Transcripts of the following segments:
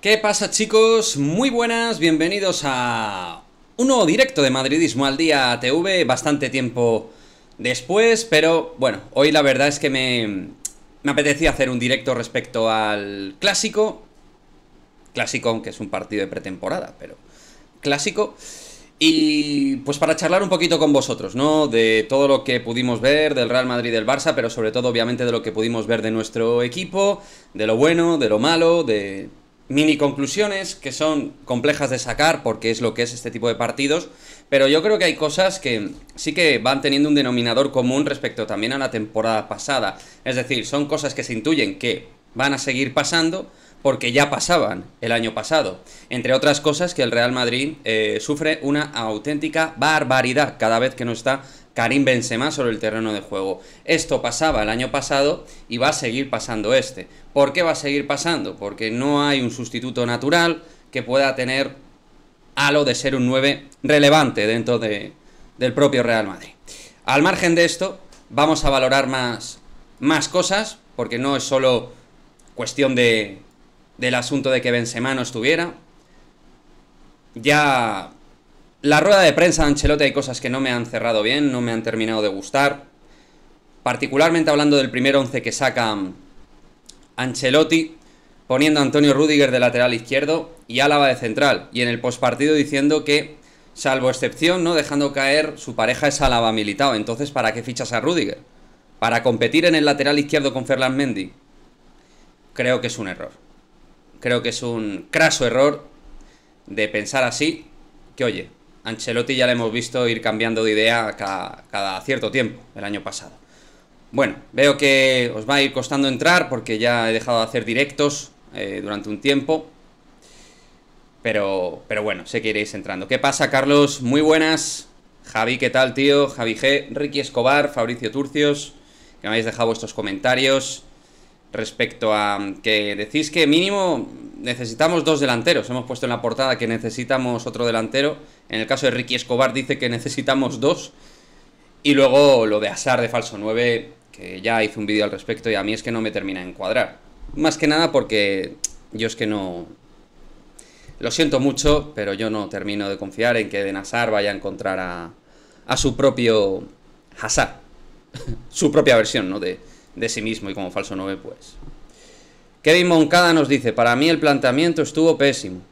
¿Qué pasa chicos? Muy buenas, bienvenidos a un nuevo directo de Madridismo al Día TV, bastante tiempo después, pero bueno, hoy la verdad es que me, me apetecía hacer un directo respecto al clásico, clásico aunque es un partido de pretemporada, pero clásico, y pues para charlar un poquito con vosotros, ¿no? De todo lo que pudimos ver del Real Madrid y del Barça, pero sobre todo obviamente de lo que pudimos ver de nuestro equipo, de lo bueno, de lo malo, de mini conclusiones que son complejas de sacar porque es lo que es este tipo de partidos, pero yo creo que hay cosas que sí que van teniendo un denominador común respecto también a la temporada pasada. Es decir, son cosas que se intuyen que van a seguir pasando porque ya pasaban el año pasado. Entre otras cosas que el Real Madrid eh, sufre una auténtica barbaridad cada vez que no está Karim Benzema sobre el terreno de juego. Esto pasaba el año pasado y va a seguir pasando este. ¿Por qué va a seguir pasando? Porque no hay un sustituto natural que pueda tener a lo de ser un 9 relevante dentro del propio Real Madrid. Al margen de esto, vamos a valorar más, más cosas, porque no es solo cuestión de, del asunto de que Benzema no estuviera. Ya la rueda de prensa de Ancelotti hay cosas que no me han cerrado bien, no me han terminado de gustar. Particularmente hablando del primer once que saca mm, Ancelotti, poniendo a Antonio Rudiger de lateral izquierdo y Álava de central. Y en el postpartido diciendo que, salvo excepción, no dejando caer, su pareja es Álava militado. Entonces, ¿para qué fichas a Rudiger? ¿Para competir en el lateral izquierdo con Ferland Mendy? Creo que es un error. Creo que es un craso error de pensar así. Que oye, Ancelotti ya le hemos visto ir cambiando de idea cada, cierto tiempo, el año pasado. Bueno, veo que os va a ir costando entrar porque ya he dejado de hacer directos eh, durante un tiempo. Pero, pero bueno, sé que iréis entrando. ¿Qué pasa, Carlos? Muy buenas. Javi, ¿qué tal, tío? Javi G, Ricky Escobar, Fabricio Turcios, que me habéis dejado vuestros comentarios respecto a que decís que mínimo necesitamos dos delanteros. Hemos puesto en la portada que necesitamos otro delantero en el caso de Ricky Escobar dice que necesitamos dos. Y luego lo de Asar de falso 9, que ya hice un vídeo al respecto y a mí es que no me termina de encuadrar. Más que nada porque yo es que no... Lo siento mucho, pero yo no termino de confiar en que de Asar vaya a encontrar a, su propio Asar su propia versión, ¿no? De, de sí mismo y como falso 9, pues... Kevin Moncada nos dice, para mí el planteamiento estuvo pésimo.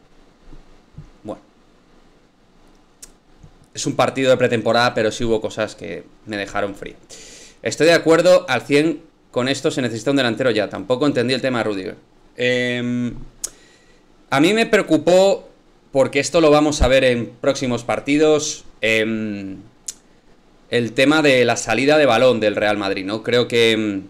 es un partido de pretemporada, pero sí hubo cosas que me dejaron frío. Estoy de acuerdo al 100 con esto, se necesita un delantero ya. Tampoco entendí el tema de Rudiger. Em, a mí me preocupó, porque esto lo vamos a ver en próximos partidos, em, el tema de la salida de balón del Real Madrid, ¿no? Creo que em,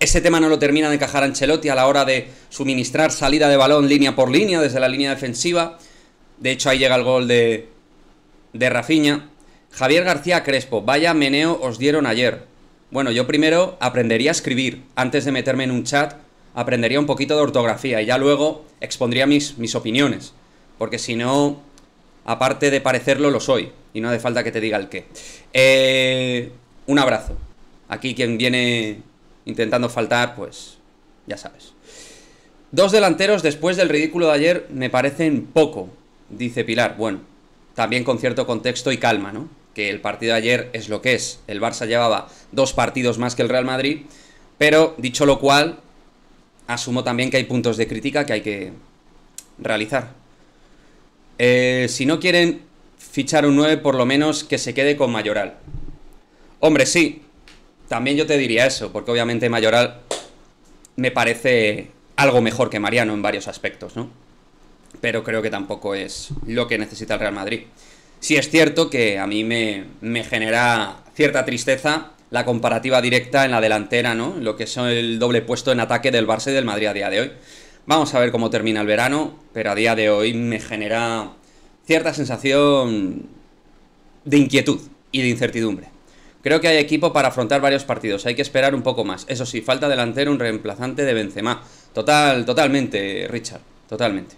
ese tema no lo termina de encajar Ancelotti a la hora de suministrar salida de balón línea por línea desde la línea defensiva. De hecho, ahí llega el gol de, de Rafiña. Javier García Crespo, vaya meneo os dieron ayer. Bueno, yo primero aprendería a escribir. Antes de meterme en un chat, aprendería un poquito de ortografía y ya luego expondría mis, mis opiniones. Porque si no, aparte de parecerlo, lo soy. Y no hace falta que te diga el qué. Eh, un abrazo. Aquí quien viene intentando faltar, pues ya sabes. Dos delanteros después del ridículo de ayer me parecen poco. Dice Pilar, bueno, también con cierto contexto y calma, ¿no? Que el partido de ayer es lo que es. El Barça llevaba dos partidos más que el Real Madrid, pero dicho lo cual, asumo también que hay puntos de crítica que hay que realizar. Eh, si no quieren fichar un 9, por lo menos que se quede con Mayoral. Hombre, sí, también yo te diría eso, porque obviamente Mayoral me parece algo mejor que Mariano en varios aspectos, ¿no? pero creo que tampoco es lo que necesita el Real Madrid. si es cierto que a mí me, genera cierta tristeza la comparativa directa en la delantera, ¿no? Lo que es el doble puesto en ataque del Barça y del Madrid a día de hoy. Vamos a ver cómo termina el verano, pero a día de hoy me genera cierta sensación de inquietud y de incertidumbre. Creo que hay equipo para afrontar varios partidos, hay que esperar un poco más. Eso sí, falta delantero un reemplazante de Benzema. Total, totalmente, Richard, totalmente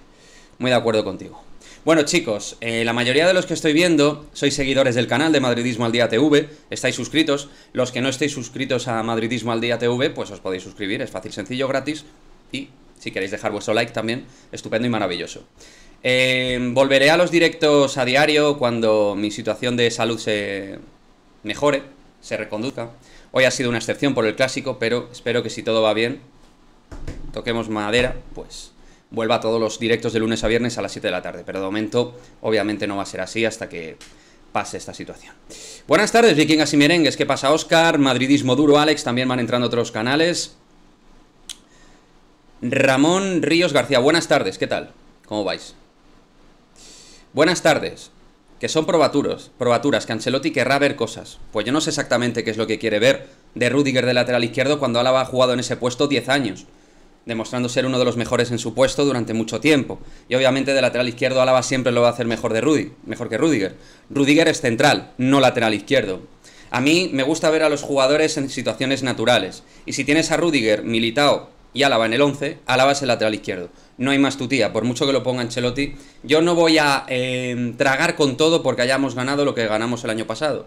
muy de acuerdo contigo. Bueno chicos, eh, la mayoría de los que estoy viendo sois seguidores del canal de Madridismo al Día TV, estáis suscritos, los que no estáis suscritos a Madridismo al Día TV, pues os podéis suscribir, es fácil, sencillo, gratis, y si queréis dejar vuestro like también, estupendo y maravilloso. Eh, volveré a los directos a diario cuando mi situación de salud se mejore, se reconduzca. Hoy ha sido una excepción por el clásico, pero espero que si todo va bien, toquemos madera, pues vuelva a todos los directos de lunes a viernes a las 7 de la tarde. Pero de momento, obviamente no va a ser así hasta que pase esta situación. Buenas tardes, vikingas y merengues. ¿Qué pasa, Oscar? Madridismo duro, Alex. También van entrando otros canales. Ramón Ríos García, buenas tardes. ¿Qué tal? ¿Cómo vais? Buenas tardes. Que son probaturas probaturas, que Ancelotti querrá ver cosas. Pues yo no sé exactamente qué es lo que quiere ver de Rudiger de lateral izquierdo cuando alaba ha jugado en ese puesto 10 años demostrando ser uno de los mejores en su puesto durante mucho tiempo. Y obviamente de lateral izquierdo Álava siempre lo va a hacer mejor, de Rudy, mejor que Rudiger. Rudiger es central, no lateral izquierdo. A mí me gusta ver a los jugadores en situaciones naturales. Y si tienes a Rudiger, Militao y Álava en el 11, Álava es el lateral izquierdo. No hay más tutía, por mucho que lo ponga Ancelotti. Yo no voy a em, tragar con todo porque hayamos ganado lo que ganamos el año pasado.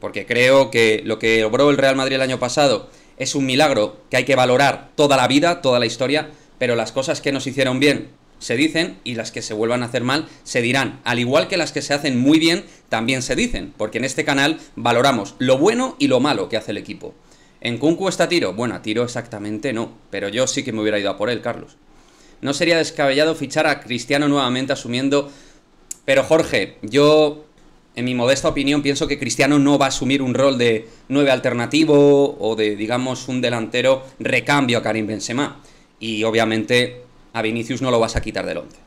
Porque creo que lo que logró el Real Madrid el año pasado es un milagro que hay que valorar toda la vida, toda la historia, pero las cosas que nos hicieron bien se dicen y las que se vuelvan a hacer mal se dirán, al igual que las que se hacen muy bien también se dicen, porque en este canal valoramos lo bueno y lo malo que hace el equipo. ¿En Kunku está tiro? Bueno, tiro exactamente no, pero yo sí que me hubiera ido a por él, Carlos. No sería descabellado fichar a Cristiano nuevamente asumiendo... Pero Jorge, yo en mi modesta opinión, pienso que Cristiano no va a asumir un rol de 9 alternativo o de, digamos, un delantero recambio a Karim Benzema. Y obviamente a Vinicius no lo vas a quitar del once.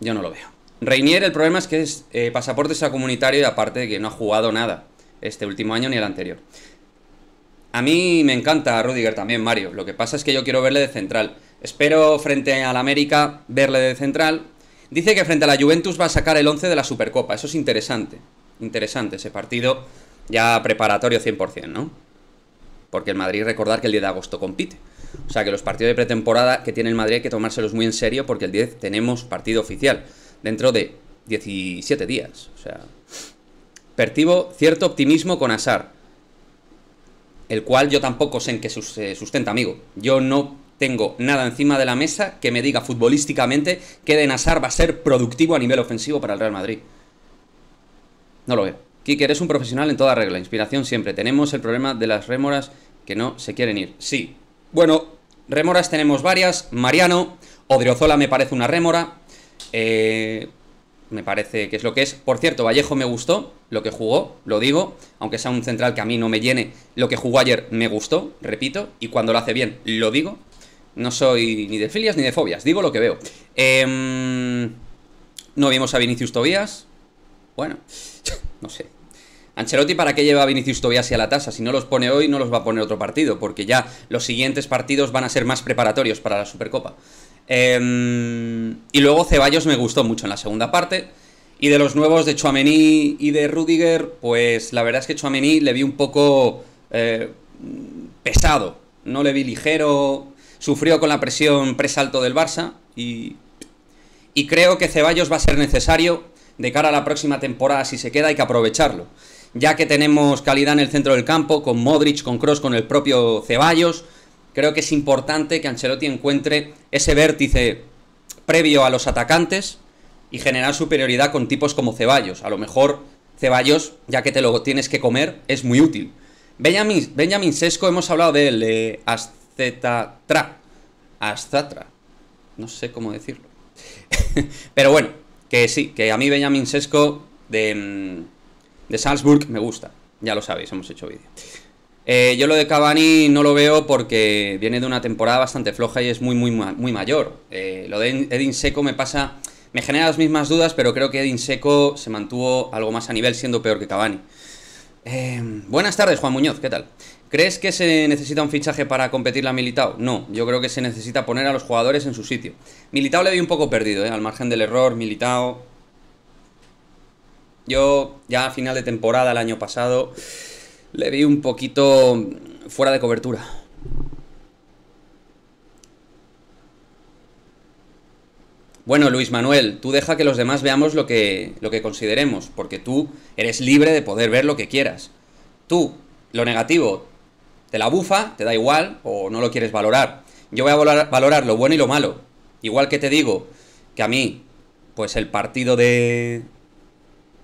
Yo no lo veo. Reinier, el problema es que es eh, pasaporte sea comunitario y aparte de que no ha jugado nada este último año ni el anterior. A mí me encanta a Rudiger también, Mario. Lo que pasa es que yo quiero verle de central. Espero frente al América verle de central Dice que frente a la Juventus va a sacar el 11 de la Supercopa. Eso es interesante. Interesante ese partido ya preparatorio 100%, ¿no? Porque el Madrid, recordar que el 10 de agosto compite. O sea que los partidos de pretemporada que tiene el Madrid hay que tomárselos muy en serio porque el 10 tenemos partido oficial dentro de 17 días. O sea, percibo cierto optimismo con Asar, el cual yo tampoco sé en qué se sustenta, amigo. Yo no tengo nada encima de la mesa que me diga futbolísticamente que De Nazar va a ser productivo a nivel ofensivo para el Real Madrid. No lo veo. Kike, eres un profesional en toda regla, inspiración siempre. Tenemos el problema de las rémoras que no se quieren ir. Sí. Bueno, rémoras tenemos varias. Mariano, Odriozola me parece una rémora. Eh, me parece que es lo que es. Por cierto, Vallejo me gustó lo que jugó, lo digo, aunque sea un central que a mí no me llene, lo que jugó ayer me gustó, repito, y cuando lo hace bien, lo digo. No soy ni de filias ni de fobias, digo lo que veo. Em, no vimos a Vinicius Tobias Bueno, no sé. Ancelotti, ¿para qué lleva a Vinicius Tobias y a la tasa? Si no los pone hoy, no los va a poner otro partido, porque ya los siguientes partidos van a ser más preparatorios para la Supercopa. Em, y luego Ceballos me gustó mucho en la segunda parte. Y de los nuevos de Chuamení y de Rudiger, pues la verdad es que Chuamení le vi un poco eh, pesado. No le vi ligero, sufrió con la presión presalto del Barça y, y creo que Ceballos va a ser necesario de cara a la próxima temporada si se queda hay que aprovecharlo ya que tenemos calidad en el centro del campo, con Modric, con Cross, con el propio Ceballos. Creo que es importante que Ancelotti encuentre ese vértice previo a los atacantes y generar superioridad con tipos como Ceballos. A lo mejor Ceballos, ya que te lo tienes que comer, es muy útil. Benjamin, Sesco, hemos hablado de él, de Astatra. No sé cómo decirlo. Pero bueno, que sí, que a mí Benjamin Sesco de, mm, de Salzburg me gusta. Ya lo sabéis, hemos hecho vídeo. Eh, yo lo de Cavani no lo veo porque viene de una temporada bastante floja y es muy, muy, muy mayor. Eh, lo de Edin Seco me pasa. Me genera las mismas dudas, pero creo que Edin Seco se mantuvo algo más a nivel, siendo peor que Cavani. Eh, buenas tardes, Juan Muñoz, ¿qué tal? ¿Crees que se necesita un fichaje para competir la Militao? No, yo creo que se necesita poner a los jugadores en su sitio. Militao le vi un poco perdido, ¿eh? al margen del error, Militao. Yo ya a final de temporada el año pasado le vi un poquito fuera de cobertura. Bueno, Luis Manuel, tú deja que los demás veamos lo que, lo que consideremos, porque tú eres libre de poder ver lo que quieras. Tú, lo negativo, te la bufa, te da igual o no lo quieres valorar. Yo voy a valorar, lo bueno y lo malo. Igual que te digo que a mí, pues el partido de,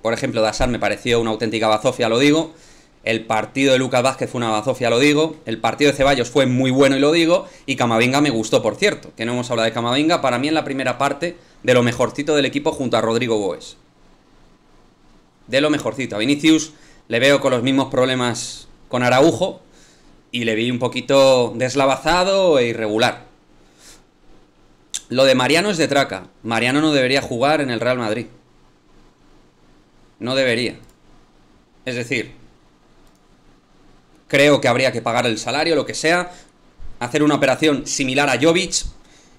por ejemplo, de Asar me pareció una auténtica bazofia, lo digo. El partido de Lucas Vázquez fue una bazofia, lo digo. El partido de Ceballos fue muy bueno y lo digo. Y Camavinga me gustó, por cierto. Que no hemos hablado de Camavinga. Para mí en la primera parte, de lo mejorcito del equipo junto a Rodrigo Boes. De lo mejorcito. A Vinicius le veo con los mismos problemas con Araujo y le vi un poquito deslavazado e irregular. Lo de Mariano es de traca. Mariano no debería jugar en el Real Madrid. No debería. Es decir, creo que habría que pagar el salario, lo que sea, hacer una operación similar a Jovic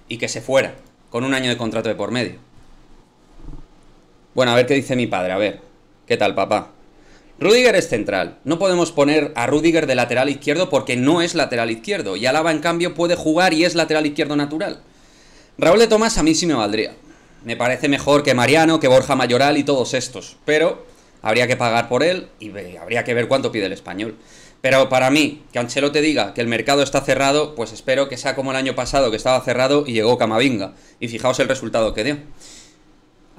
y que se fuera, con un año de contrato de por medio. Bueno, a ver qué dice mi padre, a ver. ¿Qué tal, papá? Rudiger es central. No podemos poner a Rudiger de lateral izquierdo porque no es lateral izquierdo. Y Alaba, en cambio, puede jugar y es lateral izquierdo natural. Raúl de Tomás a mí sí me valdría. Me parece mejor que Mariano, que Borja Mayoral y todos estos. Pero habría que pagar por él y habría que ver cuánto pide el español. Pero para mí, que Anchelo te diga que el mercado está cerrado, pues espero que sea como el año pasado que estaba cerrado y llegó Camavinga. Y fijaos el resultado que dio.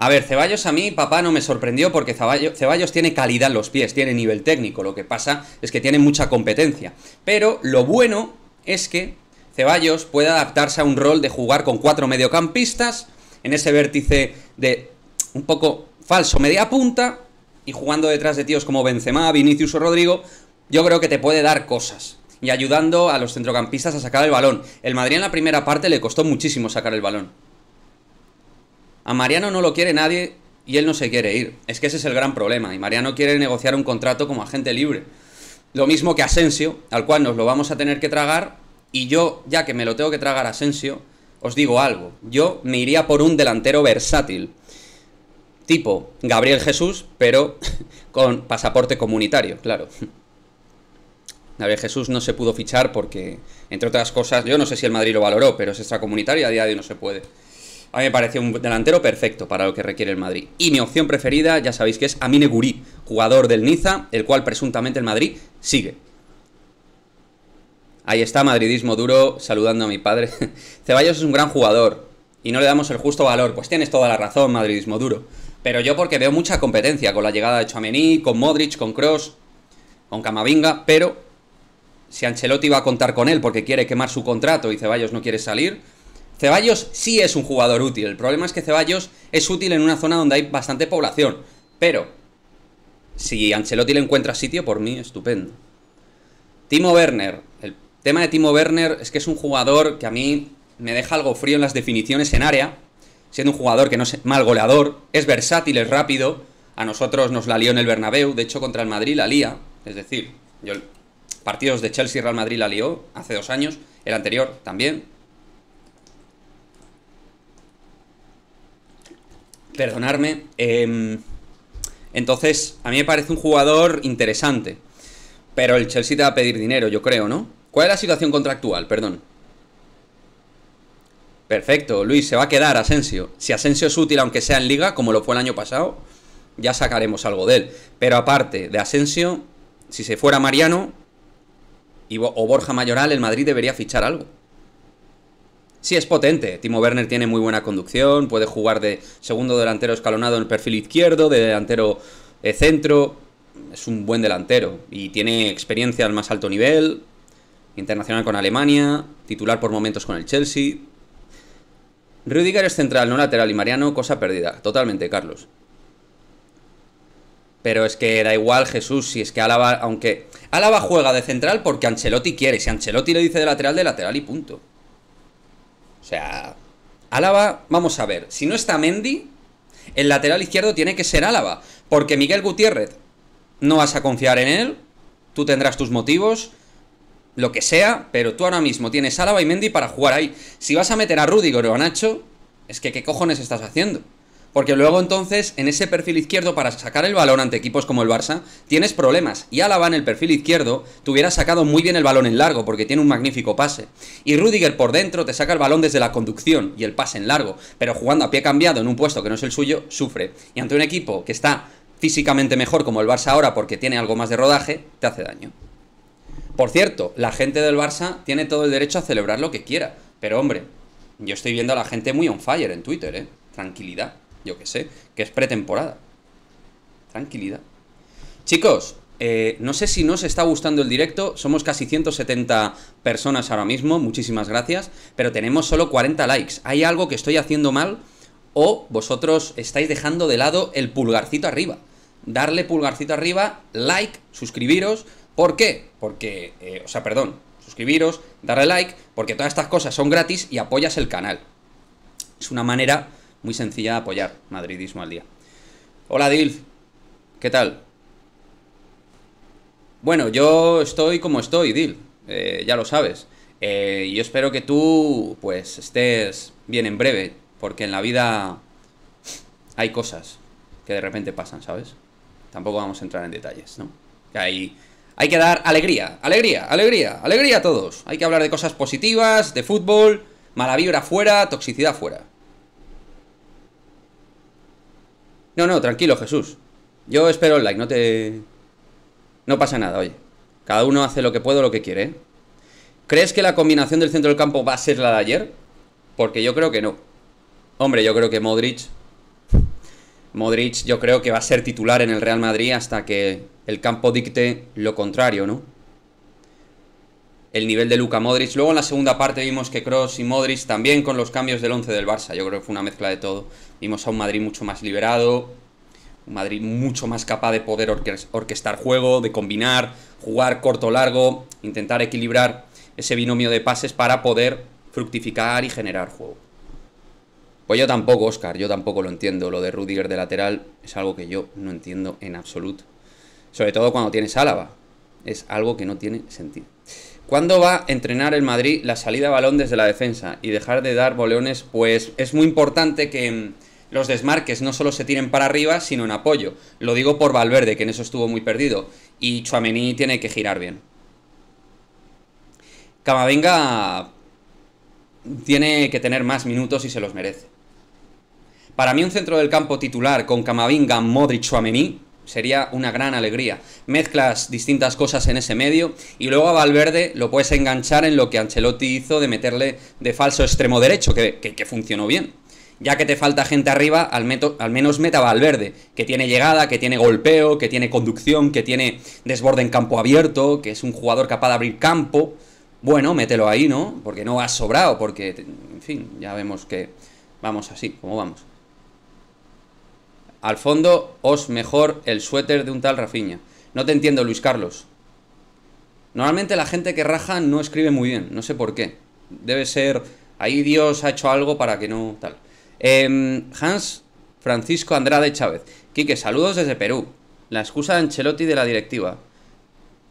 A ver, Ceballos a mí, papá, no me sorprendió porque Ceballos, tiene calidad en los pies, tiene nivel técnico, lo que pasa es que tiene mucha competencia. Pero lo bueno es que Ceballos puede adaptarse a un rol de jugar con cuatro mediocampistas, en ese vértice de un poco falso media punta, y jugando detrás de tíos como Benzema, Vinicius o Rodrigo, yo creo que te puede dar cosas y ayudando a los centrocampistas a sacar el balón. El Madrid en la primera parte le costó muchísimo sacar el balón. A Mariano no lo quiere nadie y él no se quiere ir. Es que ese es el gran problema. Y Mariano quiere negociar un contrato como agente libre. Lo mismo que Asensio, al cual nos lo vamos a tener que tragar. Y yo, ya que me lo tengo que tragar Asensio, os digo algo. Yo me iría por un delantero versátil. Tipo Gabriel Jesús, pero con pasaporte comunitario, claro. Gabriel Jesús no se pudo fichar porque, entre otras cosas, yo no sé si el Madrid lo valoró, pero es extracomunitario y a día de hoy no se puede. A mí me parece un delantero perfecto para lo que requiere el Madrid. Y mi opción preferida, ya sabéis que es Amine Gurí, jugador del Niza, el cual presuntamente el Madrid sigue. Ahí está, madridismo duro, saludando a mi padre. Ceballos es un gran jugador y no le damos el justo valor. Pues tienes toda la razón, madridismo duro. Pero yo porque veo mucha competencia con la llegada de chamení con Modric, con Cross, con Camavinga, pero si Ancelotti va a contar con él porque quiere quemar su contrato y Ceballos no quiere salir, Ceballos sí es un jugador útil. El problema es que Ceballos es útil en una zona donde hay bastante población. Pero si Ancelotti le encuentra sitio, por mí estupendo. Timo Werner. El tema de Timo Werner es que es un jugador que a mí me deja algo frío en las definiciones en área. Siendo un jugador que no es mal goleador, es versátil, es rápido. A nosotros nos la lió en el Bernabéu. De hecho, contra el Madrid la lía. Es decir, yo, partidos de Chelsea-Real Madrid la lió hace dos años. El anterior también. Perdonarme. Em, entonces, a mí me parece un jugador interesante. Pero el Chelsea te va a pedir dinero, yo creo, ¿no? ¿Cuál es la situación contractual? Perdón. Perfecto, Luis, se va a quedar Asensio. Si Asensio es útil, aunque sea en liga, como lo fue el año pasado, ya sacaremos algo de él. Pero aparte de Asensio, si se fuera Mariano y, o Borja Mayoral, el Madrid debería fichar algo. Sí, es potente. Timo Werner tiene muy buena conducción, puede jugar de segundo delantero escalonado en el perfil izquierdo, de delantero eh, centro. Es un buen delantero y tiene experiencia al más alto nivel, internacional con Alemania, titular por momentos con el Chelsea. Rüdiger es central, no lateral y Mariano, cosa perdida. Totalmente, Carlos. Pero es que da igual Jesús, si es que Álava, aunque Álava juega de central porque Ancelotti quiere, si Ancelotti le dice de lateral, de lateral y punto. O sea, Álava, vamos a ver, si no está Mendy, el lateral izquierdo tiene que ser Álava, porque Miguel Gutiérrez no vas a confiar en él, tú tendrás tus motivos, lo que sea, pero tú ahora mismo tienes Álava y Mendy para jugar ahí. Si vas a meter a Rudy o a Nacho, es que qué cojones estás haciendo. Porque luego entonces, en ese perfil izquierdo, para sacar el balón ante equipos como el Barça, tienes problemas. Y Alaba en el perfil izquierdo te hubiera sacado muy bien el balón en largo, porque tiene un magnífico pase. Y Rudiger por dentro te saca el balón desde la conducción y el pase en largo. Pero jugando a pie cambiado en un puesto que no es el suyo, sufre. Y ante un equipo que está físicamente mejor como el Barça ahora, porque tiene algo más de rodaje, te hace daño. Por cierto, la gente del Barça tiene todo el derecho a celebrar lo que quiera. Pero hombre, yo estoy viendo a la gente muy on fire en Twitter, ¿eh? Tranquilidad yo que sé, que es pretemporada. Tranquilidad. Chicos, eh, no sé si no nos está gustando el directo, somos casi 170 personas ahora mismo, muchísimas gracias, pero tenemos solo 40 likes. ¿Hay algo que estoy haciendo mal o vosotros estáis dejando de lado el pulgarcito arriba? Darle pulgarcito arriba, like, suscribiros. ¿Por qué? Porque, eh, o sea, perdón, suscribiros, darle like, porque todas estas cosas son gratis y apoyas el canal. Es una manera muy sencilla apoyar. Madridismo al día. Hola Dil, ¿qué tal? Bueno, yo estoy como estoy, Dil, eh, ya lo sabes. Eh, y yo espero que tú, pues, estés bien en breve, porque en la vida hay cosas que de repente pasan, ¿sabes? Tampoco vamos a entrar en detalles, ¿no? Hay, hay que dar alegría, alegría, alegría, alegría a todos. Hay que hablar de cosas positivas, de fútbol, mala vibra fuera, toxicidad fuera. No, no, tranquilo, Jesús. Yo espero el like, no te... No pasa nada, oye. Cada uno hace lo que puede o lo que quiere, ¿eh? ¿Crees que la combinación del centro del campo va a ser la de ayer? Porque yo creo que no. Hombre, yo creo que Modric... Modric yo creo que va a ser titular en el Real Madrid hasta que el campo dicte lo contrario, ¿no? El nivel de Luca Modric. Luego en la segunda parte vimos que Cross y Modric también con los cambios del 11 del Barça. Yo creo que fue una mezcla de todo. Vimos a un Madrid mucho más liberado, un Madrid mucho más capaz de poder orquestar juego, de combinar, jugar corto-largo, o intentar equilibrar ese binomio de pases para poder fructificar y generar juego. Pues yo tampoco, Oscar, yo tampoco lo entiendo. Lo de Rudiger de lateral es algo que yo no entiendo en absoluto. Sobre todo cuando tienes Álava. Es algo que no tiene sentido. ¿Cuándo va a entrenar el Madrid la salida de balón desde la defensa y dejar de dar boleones? Pues es muy importante que los desmarques no solo se tienen para arriba, sino en apoyo. Lo digo por Valverde, que en eso estuvo muy perdido. Y Chuamení tiene que girar bien. Camavinga tiene que tener más minutos y se los merece. Para mí un centro del campo titular con Camavinga, Modric, Chuamení sería una gran alegría. Mezclas distintas cosas en ese medio y luego a Valverde lo puedes enganchar en lo que Ancelotti hizo de meterle de falso extremo derecho, que, que funcionó bien ya que te falta gente arriba, al, al menos meta Valverde, que tiene llegada, que tiene golpeo, que tiene conducción, que tiene desborde en campo abierto, que es un jugador capaz de abrir campo. Bueno, mételo ahí, ¿no? Porque no has sobrado, porque, en fin, ya vemos que vamos así, como vamos. Al fondo, os mejor el suéter de un tal Rafiña. No te entiendo, Luis Carlos. Normalmente la gente que raja no escribe muy bien, no sé por qué. Debe ser, ahí Dios ha hecho algo para que no tal. Em, Hans Francisco Andrade Chávez. Quique, saludos desde Perú. La excusa de Ancelotti de la directiva.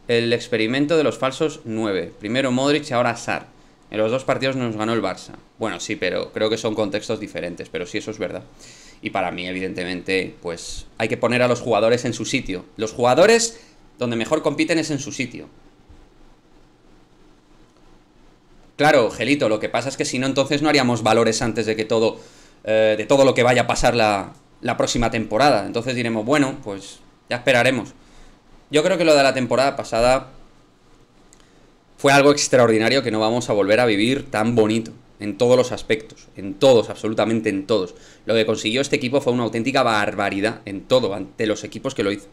El experimento de los falsos 9. Primero Modric y ahora Sar. En los dos partidos nos ganó el Barça. Bueno, sí, pero creo que son contextos diferentes, pero sí, eso es verdad. Y para mí, evidentemente, pues hay que poner a los jugadores en su sitio. Los jugadores donde mejor compiten es en su sitio. Claro, Gelito, lo que pasa es que si no, entonces no haríamos valores antes de que todo eh, de todo lo que vaya a pasar la, la próxima temporada. Entonces diremos, bueno, pues ya esperaremos. Yo creo que lo de la temporada pasada fue algo extraordinario que no vamos a volver a vivir tan bonito. En todos los aspectos, en todos, absolutamente en todos. Lo que consiguió este equipo fue una auténtica barbaridad en todo, ante los equipos que lo hizo.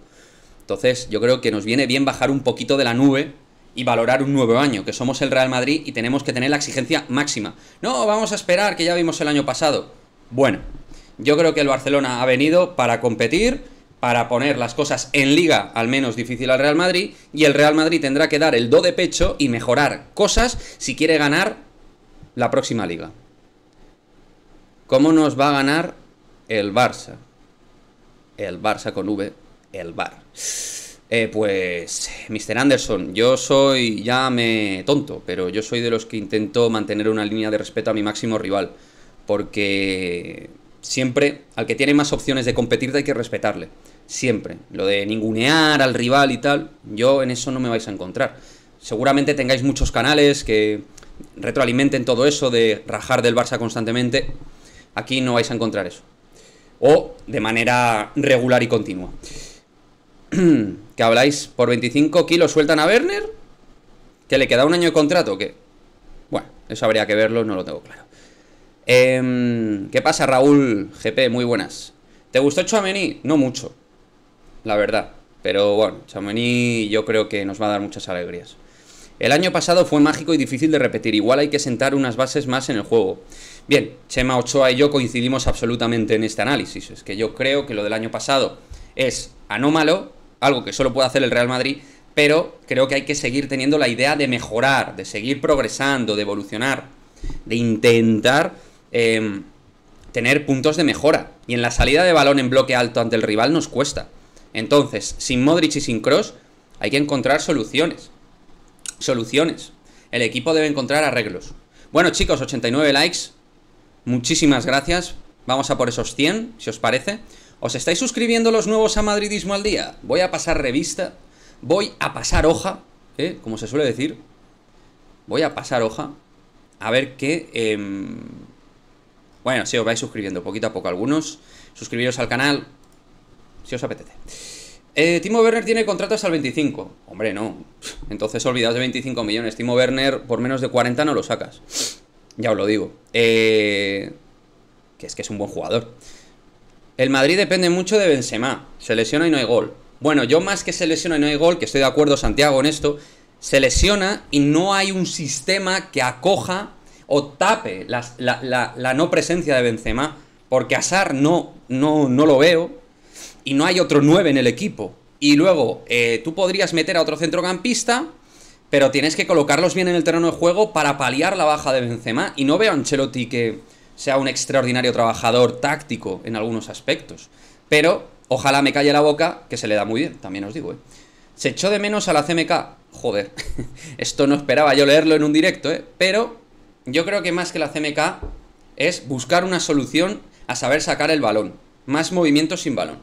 Entonces yo creo que nos viene bien bajar un poquito de la nube y valorar un nuevo año, que somos el Real Madrid y tenemos que tener la exigencia máxima. No, vamos a esperar, que ya vimos el año pasado. Bueno, yo creo que el Barcelona ha venido para competir, para poner las cosas en liga al menos difícil al Real Madrid, y el Real Madrid tendrá que dar el do de pecho y mejorar cosas si quiere ganar la próxima liga. ¿Cómo nos va a ganar el Barça? El Barça con V, el Bar. Eh, pues, Mr. Anderson, yo soy, ya me tonto, pero yo soy de los que intento mantener una línea de respeto a mi máximo rival porque siempre al que tiene más opciones de competir hay que respetarle. Siempre. Lo de ningunear al rival y tal, yo en eso no me vais a encontrar. Seguramente tengáis muchos canales que retroalimenten todo eso de rajar del Barça constantemente. Aquí no vais a encontrar eso. O de manera regular y continua. ¿Qué habláis? ¿Por 25 kilos sueltan a Werner? ¿Que le queda un año de contrato o qué? Bueno, eso habría que verlo, no lo tengo claro. Em, ¿Qué pasa, Raúl? GP, muy buenas. ¿Te gustó Chouameni? No mucho, la verdad. Pero bueno, Chouameni yo creo que nos va a dar muchas alegrías. El año pasado fue mágico y difícil de repetir. Igual hay que sentar unas bases más en el juego. Bien, Chema Ochoa y yo coincidimos absolutamente en este análisis. Es que yo creo que lo del año pasado es anómalo, algo que solo puede hacer el Real Madrid, pero creo que hay que seguir teniendo la idea de mejorar, de seguir progresando, de evolucionar, de intentar Em, tener puntos de mejora. Y en la salida de balón en bloque alto ante el rival nos cuesta. Entonces, sin Modric y sin Cross, hay que encontrar soluciones. Soluciones. El equipo debe encontrar arreglos. Bueno, chicos, 89 likes. Muchísimas gracias. Vamos a por esos 100, si os parece. ¿Os estáis suscribiendo los nuevos a Madridismo al Día? Voy a pasar revista. Voy a pasar hoja, ¿eh? como se suele decir. Voy a pasar hoja. A ver qué... Em, bueno, si os vais suscribiendo poquito a poco algunos, suscribiros al canal si os apetece. Eh, Timo Werner tiene contratos al 25. Hombre, no. Entonces olvidaos de 25 millones. Timo Werner por menos de 40 no lo sacas. Ya os lo digo. Eh, que es que es un buen jugador. El Madrid depende mucho de Benzema. Se lesiona y no hay gol. Bueno, yo más que se lesiona y no hay gol, que estoy de acuerdo Santiago en esto, se lesiona y no hay un sistema que acoja o tape la, no presencia de Benzema, porque Asar no, no, no lo veo y no hay otro 9 en el equipo. Y luego, eh, tú podrías meter a otro centrocampista, pero tienes que colocarlos bien en el terreno de juego para paliar la baja de Benzema. Y no veo a Ancelotti que sea un extraordinario trabajador táctico en algunos aspectos. Pero ojalá me calle la boca, que se le da muy bien, también os digo, ¿eh? Se echó de menos a la CMK. Joder, esto no esperaba yo leerlo en un directo, ¿eh? Pero yo creo que más que la CMK es buscar una solución a saber sacar el balón. Más movimientos sin balón.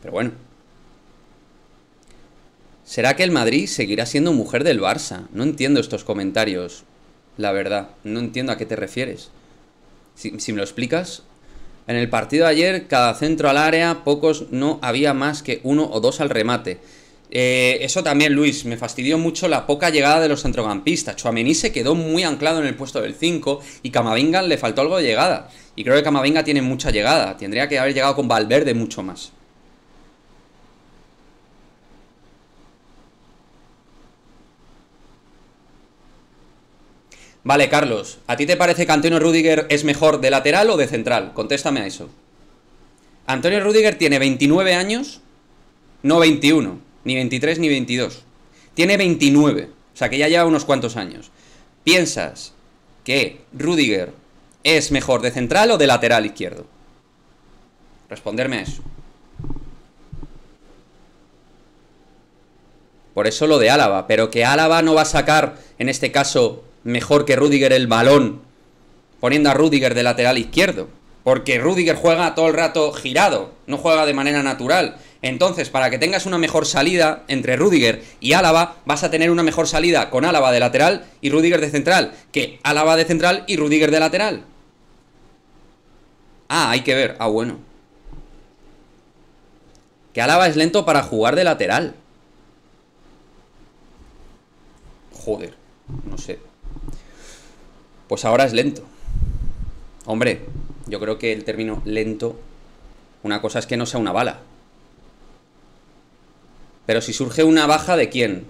Pero bueno. ¿Será que el Madrid seguirá siendo mujer del Barça? No entiendo estos comentarios. La verdad, no entiendo a qué te refieres. Si, si me lo explicas. En el partido de ayer, cada centro al área, pocos no había más que uno o dos al remate. Eh, eso también, Luis, me fastidió mucho la poca llegada de los centrocampistas. Chuamení se quedó muy anclado en el puesto del 5 y Camavinga le faltó algo de llegada. Y creo que Camavinga tiene mucha llegada. Tendría que haber llegado con Valverde mucho más. Vale, Carlos, ¿a ti te parece que Antonio Rudiger es mejor de lateral o de central? Contéstame a eso. Antonio Rudiger tiene 29 años, no 21 ni 23 ni 22. Tiene 29, o sea que ya lleva unos cuantos años. ¿Piensas que Rudiger es mejor de central o de lateral izquierdo? Responderme eso. Por eso lo de Álava, pero que Álava no va a sacar, en este caso, mejor que Rudiger el balón, poniendo a Rudiger de lateral izquierdo. Porque Rudiger juega todo el rato girado, no juega de manera natural. Entonces, para que tengas una mejor salida entre Rudiger y Álava, vas a tener una mejor salida con Álava de lateral y Rudiger de central, que Álava de central y Rudiger de lateral. Ah, hay que ver. Ah, bueno. Que Álava es lento para jugar de lateral. Joder, no sé. Pues ahora es lento. Hombre, yo creo que el término lento, una cosa es que no sea una bala. Pero si surge una baja, ¿de quién?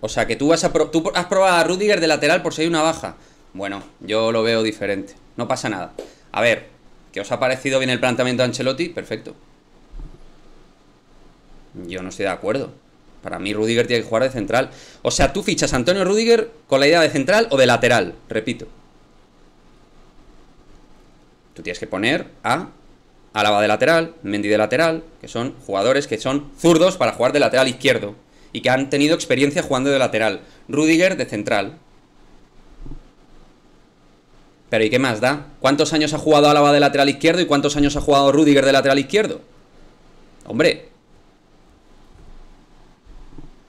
O sea, que tú vas a... has probado a Rudiger de lateral por si hay una baja. Bueno, yo lo veo diferente. No pasa nada. A ver, ¿qué os ha parecido bien el planteamiento de Ancelotti? Perfecto. Yo no estoy de acuerdo. Para mí Rudiger tiene que jugar de central. O sea, tú fichas a Antonio Rudiger con la idea de central o de lateral, repito. Tú tienes que poner a Álava de lateral, Mendy de lateral, que son jugadores que son zurdos para jugar de lateral izquierdo y que han tenido experiencia jugando de lateral. Rudiger de central. Pero ¿y qué más da? ¿Cuántos años ha jugado Álava de lateral izquierdo y cuántos años ha jugado Rudiger de lateral izquierdo? Hombre.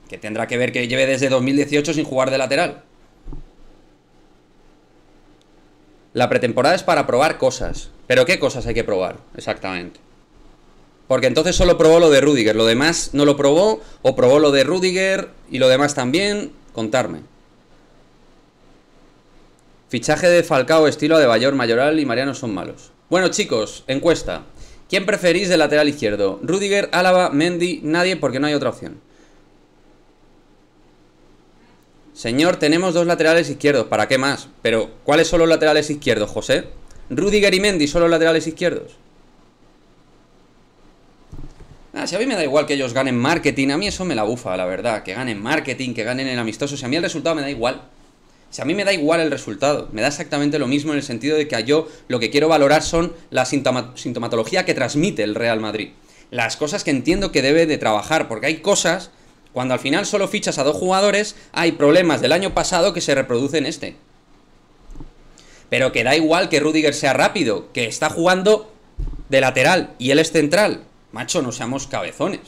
Que tendrá que ver que lleve desde 2018 sin jugar de lateral. La pretemporada es para probar cosas. Pero ¿qué cosas hay que probar? Exactamente. Porque entonces solo probó lo de Rudiger. Lo demás no lo probó. O probó lo de Rudiger y lo demás también. Contarme. Fichaje de Falcao estilo de Bayor, Mayoral y Mariano son malos. Bueno chicos, encuesta. ¿Quién preferís de lateral izquierdo? Rudiger, Álava, Mendy, nadie porque no hay otra opción. Señor, tenemos dos laterales izquierdos, ¿para qué más? Pero, ¿cuáles son los laterales izquierdos, José? Rudiger y Mendy son los laterales izquierdos. Ah, si a mí me da igual que ellos ganen marketing, a mí eso me la bufa, la verdad. Que ganen marketing, que ganen el amistoso. Si a mí el resultado me da igual. Si a mí me da igual el resultado, me da exactamente lo mismo en el sentido de que yo lo que quiero valorar son la sintomatología que transmite el Real Madrid. Las cosas que entiendo que debe de trabajar, porque hay cosas cuando al final solo fichas a dos jugadores, hay problemas del año pasado que se reproducen este. Pero que da igual que Rudiger sea rápido, que está jugando de lateral y él es central. Macho, no seamos cabezones.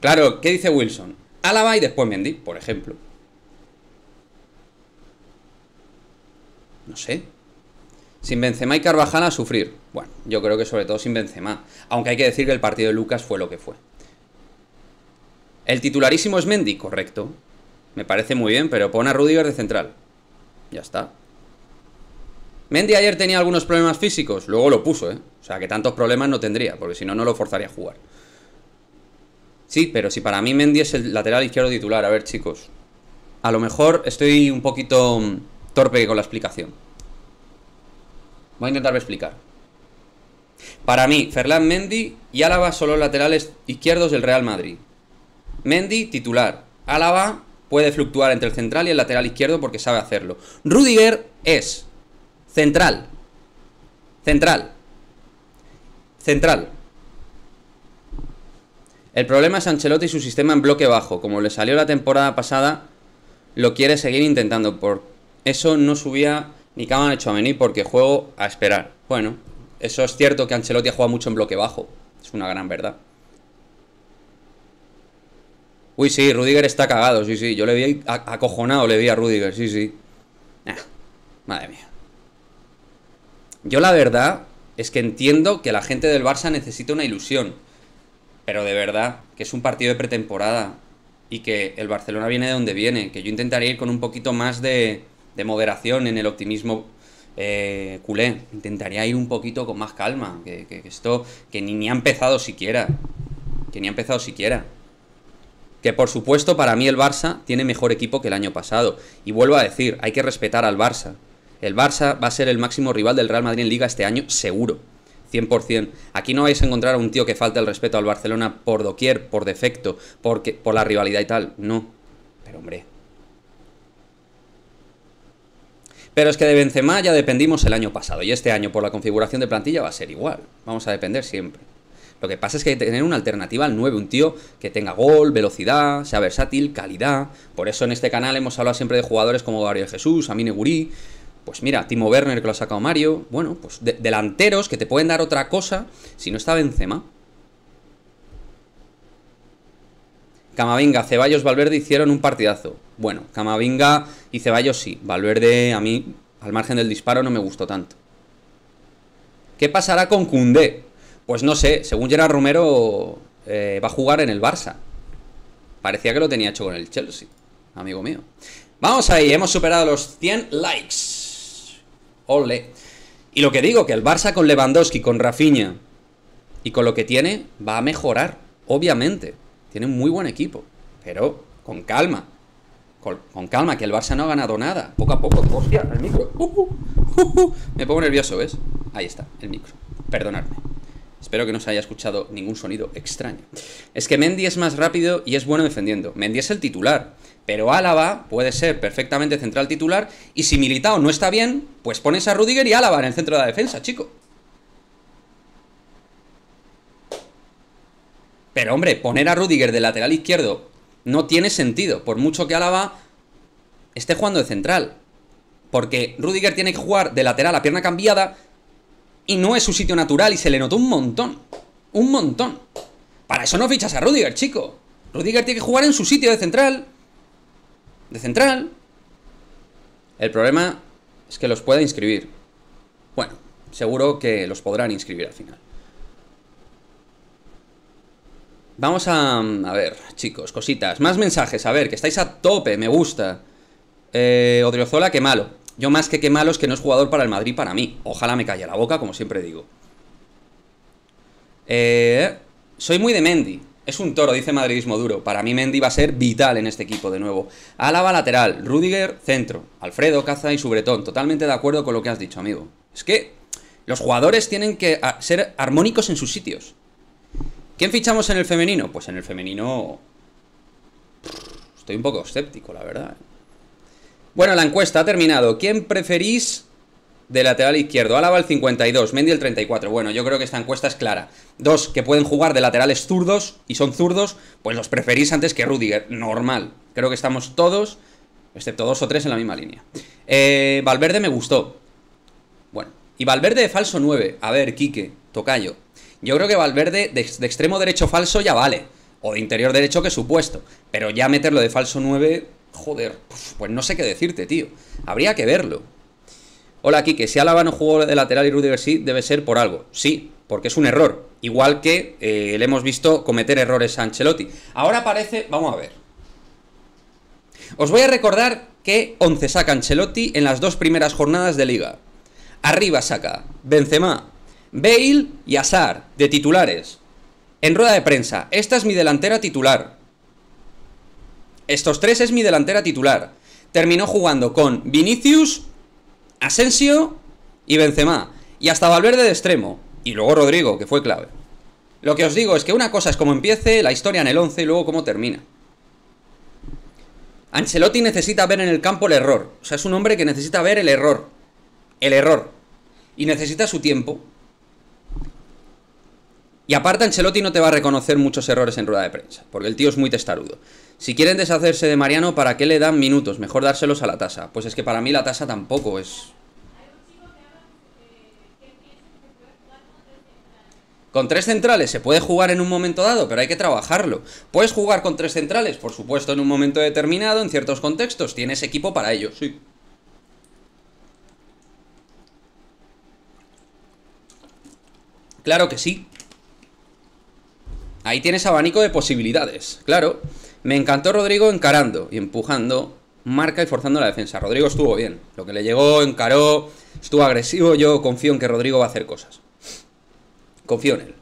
Claro, ¿qué dice Wilson? Álava y después Mendy, por ejemplo. No sé. Sin Benzema y Carvajal a sufrir. Bueno, yo creo que sobre todo sin Benzema. Aunque hay que decir que el partido de Lucas fue lo que fue. El titularísimo es Mendy, correcto. Me parece muy bien, pero pone a Rudiger de central. Ya está. Mendy ayer tenía algunos problemas físicos, luego lo puso, ¿eh? O sea, que tantos problemas no tendría, porque si no, no lo forzaría a jugar. Sí, pero si para mí Mendy es el lateral izquierdo titular, a ver, chicos. A lo mejor estoy un poquito mm, torpe con la explicación. Voy a intentar explicar. Para mí, Ferland Mendy y Álava son los laterales izquierdos del Real Madrid. Mendy, titular. Álava puede fluctuar entre el central y el lateral izquierdo porque sabe hacerlo. Rudiger es central. Central. Central. El problema es Ancelotti y su sistema en bloque bajo. Como le salió la temporada pasada, lo quiere seguir intentando. Por eso no subía ni Kaman hecho a venir porque juego a esperar. Bueno, eso es cierto que Ancelotti ha jugado mucho en bloque bajo. Es una gran verdad. Uy, sí, Rudiger está cagado, sí, sí. Yo le vi acojonado, le vi a Rudiger, sí, sí. madre mía. Yo la verdad es que entiendo que la gente del Barça necesita una ilusión. Pero de verdad, que es un partido de pretemporada. Y que el Barcelona viene de donde viene. Que yo intentaría ir con un poquito más de, de moderación en el optimismo eh, culé. Intentaría ir un poquito con más calma. Que, esto, que ni, ni ha empezado siquiera. Que ni ha empezado siquiera. Que por supuesto para mí el Barça tiene mejor equipo que el año pasado. Y vuelvo a decir, hay que respetar al Barça. El Barça va a ser el máximo rival del Real Madrid en liga este año, seguro. 100%. Aquí no vais a encontrar a un tío que falte el respeto al Barcelona por doquier, por defecto, porque, por la rivalidad y tal. No. Pero hombre. Pero es que de Benzema ya dependimos el año pasado y este año por la configuración de plantilla va a ser igual. Vamos a depender siempre. Lo que pasa es que hay que tener una alternativa al 9, un tío que tenga gol, velocidad, sea versátil, calidad. Por eso en este canal hemos hablado siempre de jugadores como Gabriel Jesús, Amine Gurí, pues mira, Timo Werner que lo ha sacado Mario, bueno, pues delanteros que te pueden dar otra cosa si no está Benzema. Camavinga, Ceballos, Valverde hicieron un partidazo. Bueno, Camavinga y Ceballos sí. Valverde a mí, al margen del disparo, no me gustó tanto. ¿Qué pasará con Cundé? Pues no sé, según Gerard Romero eh, va a jugar en el Barça. Parecía que lo tenía hecho con el Chelsea, amigo mío. Vamos ahí, hemos superado los 100 likes. Ole. Y lo que digo, que el Barça con Lewandowski, con Rafinha y con lo que tiene, va a mejorar, obviamente. Tiene un muy buen equipo, pero con calma. Con, calma, que el Barça no ha ganado nada. Poco a poco. Hostia, el micro. Uh, uh, uh, Me pongo nervioso, ¿ves? Ahí está, el micro. Perdonadme. Espero que no se haya escuchado ningún sonido extraño. Es que Mendy es más rápido y es bueno defendiendo. Mendy es el titular, pero Álava puede ser perfectamente central titular y si Militao no está bien, pues pones a Rudiger y Álava en el centro de la defensa, chico. Pero hombre, poner a Rudiger de lateral izquierdo no tiene sentido, por mucho que Álava esté jugando de central. Porque Rudiger tiene que jugar de lateral a pierna cambiada y no es su sitio natural y se le notó un montón. Un montón. Para eso no fichas a Rudiger, chico. Rudiger tiene que jugar en su sitio de central. De central. El problema es que los pueda inscribir. Bueno, seguro que los podrán inscribir al final. Vamos a... A ver, chicos, cositas. Más mensajes, a ver, que estáis a tope, me gusta. Eh, Odriozola, qué malo. Yo más que qué malo es que no es jugador para el Madrid para mí. Ojalá me calle la boca, como siempre digo. Eh, soy muy de Mendy. Es un toro, dice Madridismo Duro. Para mí Mendy va a ser vital en este equipo de nuevo. Álava lateral, Rudiger centro, Alfredo Caza y Subretón. Totalmente de acuerdo con lo que has dicho, amigo. Es que los jugadores tienen que ah, ser armónicos en sus sitios. ¿Quién fichamos en el femenino? Pues en el femenino... Estoy un poco escéptico, la verdad. ¿eh? Bueno, la encuesta ha terminado. ¿Quién preferís de lateral izquierdo? Álava el 52, Mendy el 34. Bueno, yo creo que esta encuesta es clara. Dos que pueden jugar de laterales zurdos y son zurdos, pues los preferís antes que Rudiger. Normal. Creo que estamos todos, excepto dos o tres, en la misma línea. Eh, Valverde me gustó. Bueno, y Valverde de falso 9. A ver, Quique, tocayo. Yo creo que Valverde de, de extremo derecho falso ya vale. O de interior derecho que supuesto. Pero ya meterlo de falso 9 Joder, pues no sé qué decirte, tío. Habría que verlo. Hola, que Si alaban no juego de lateral y Rudiger sí, debe ser por algo. Sí, porque es un error. Igual que eh, le hemos visto cometer errores a Ancelotti. Ahora parece... Vamos a ver. Os voy a recordar que 11 saca Ancelotti en las dos primeras jornadas de Liga. Arriba saca Benzema, Bale y Azar, de titulares. En rueda de prensa, esta es mi delantera titular. Estos tres es mi delantera titular. Terminó jugando con Vinicius, Asensio y Benzema. Y hasta Valverde de extremo. Y luego Rodrigo, que fue clave. Lo que os digo es que una cosa es cómo empiece la historia en el 11 y luego cómo termina. Ancelotti necesita ver en el campo el error. O sea, es un hombre que necesita ver el error. El error. Y necesita su tiempo. Y aparte Ancelotti no te va a reconocer muchos errores en rueda de prensa, porque el tío es muy testarudo. Si quieren deshacerse de Mariano, ¿para qué le dan minutos? Mejor dárselos a la tasa. Pues es que para mí la tasa tampoco es... Con tres centrales se puede jugar en un momento dado, pero hay que trabajarlo. ¿Puedes jugar con tres centrales? Por supuesto, en un momento determinado, en ciertos contextos. Tienes equipo para ello, sí. Claro que sí, Ahí tienes abanico de posibilidades, claro. Me encantó Rodrigo encarando y empujando marca y forzando la defensa. Rodrigo estuvo bien. Lo que le llegó, encaró, estuvo agresivo. Yo confío en que Rodrigo va a hacer cosas. Confío en él.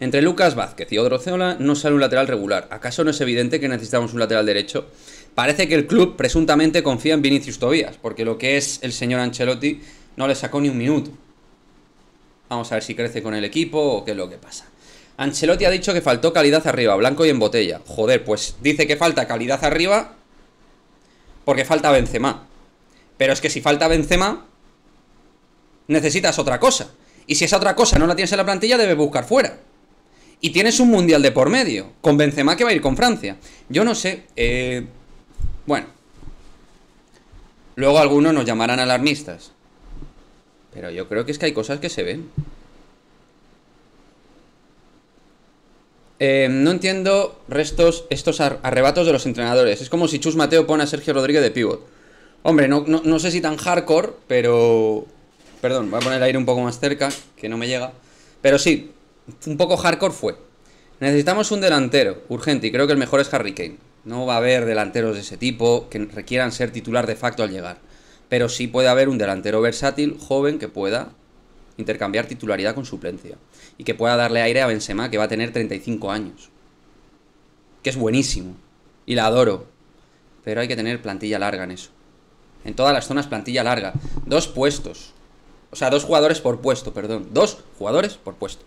Entre Lucas Vázquez y Odrozola no sale un lateral regular. ¿Acaso no es evidente que necesitamos un lateral derecho? Parece que el club presuntamente confía en Vinicius Tobías, porque lo que es el señor Ancelotti no le sacó ni un minuto. Vamos a ver si crece con el equipo o qué es lo que pasa. Ancelotti ha dicho que faltó calidad arriba, blanco y en botella. Joder, pues dice que falta calidad arriba porque falta Benzema. Pero es que si falta Benzema, necesitas otra cosa. Y si esa otra cosa no la tienes en la plantilla, debes buscar fuera. Y tienes un mundial de por medio, con Benzema que va a ir con Francia. Yo no sé, eh, bueno. Luego algunos nos llamarán alarmistas. Pero yo creo que es que hay cosas que se ven. Eh, no entiendo restos, estos arrebatos de los entrenadores. Es como si Chus Mateo pone a Sergio Rodríguez de pivot. Hombre, no, sé si tan hardcore, pero. Perdón, voy a poner el aire un poco más cerca, que no me llega. Pero sí, un poco hardcore fue. Necesitamos un delantero, urgente, y creo que el mejor es Harry Kane. No va a haber delanteros de ese tipo que requieran ser titular de facto al llegar. Pero sí puede haber un delantero versátil, joven, que pueda intercambiar titularidad con suplencia. Y que pueda darle aire a Benzema, que va a tener 35 años. Que es buenísimo. Y la adoro. Pero hay que tener plantilla larga en eso. En todas las zonas plantilla larga. Dos puestos. O sea, dos jugadores por puesto, perdón. Dos jugadores por puesto.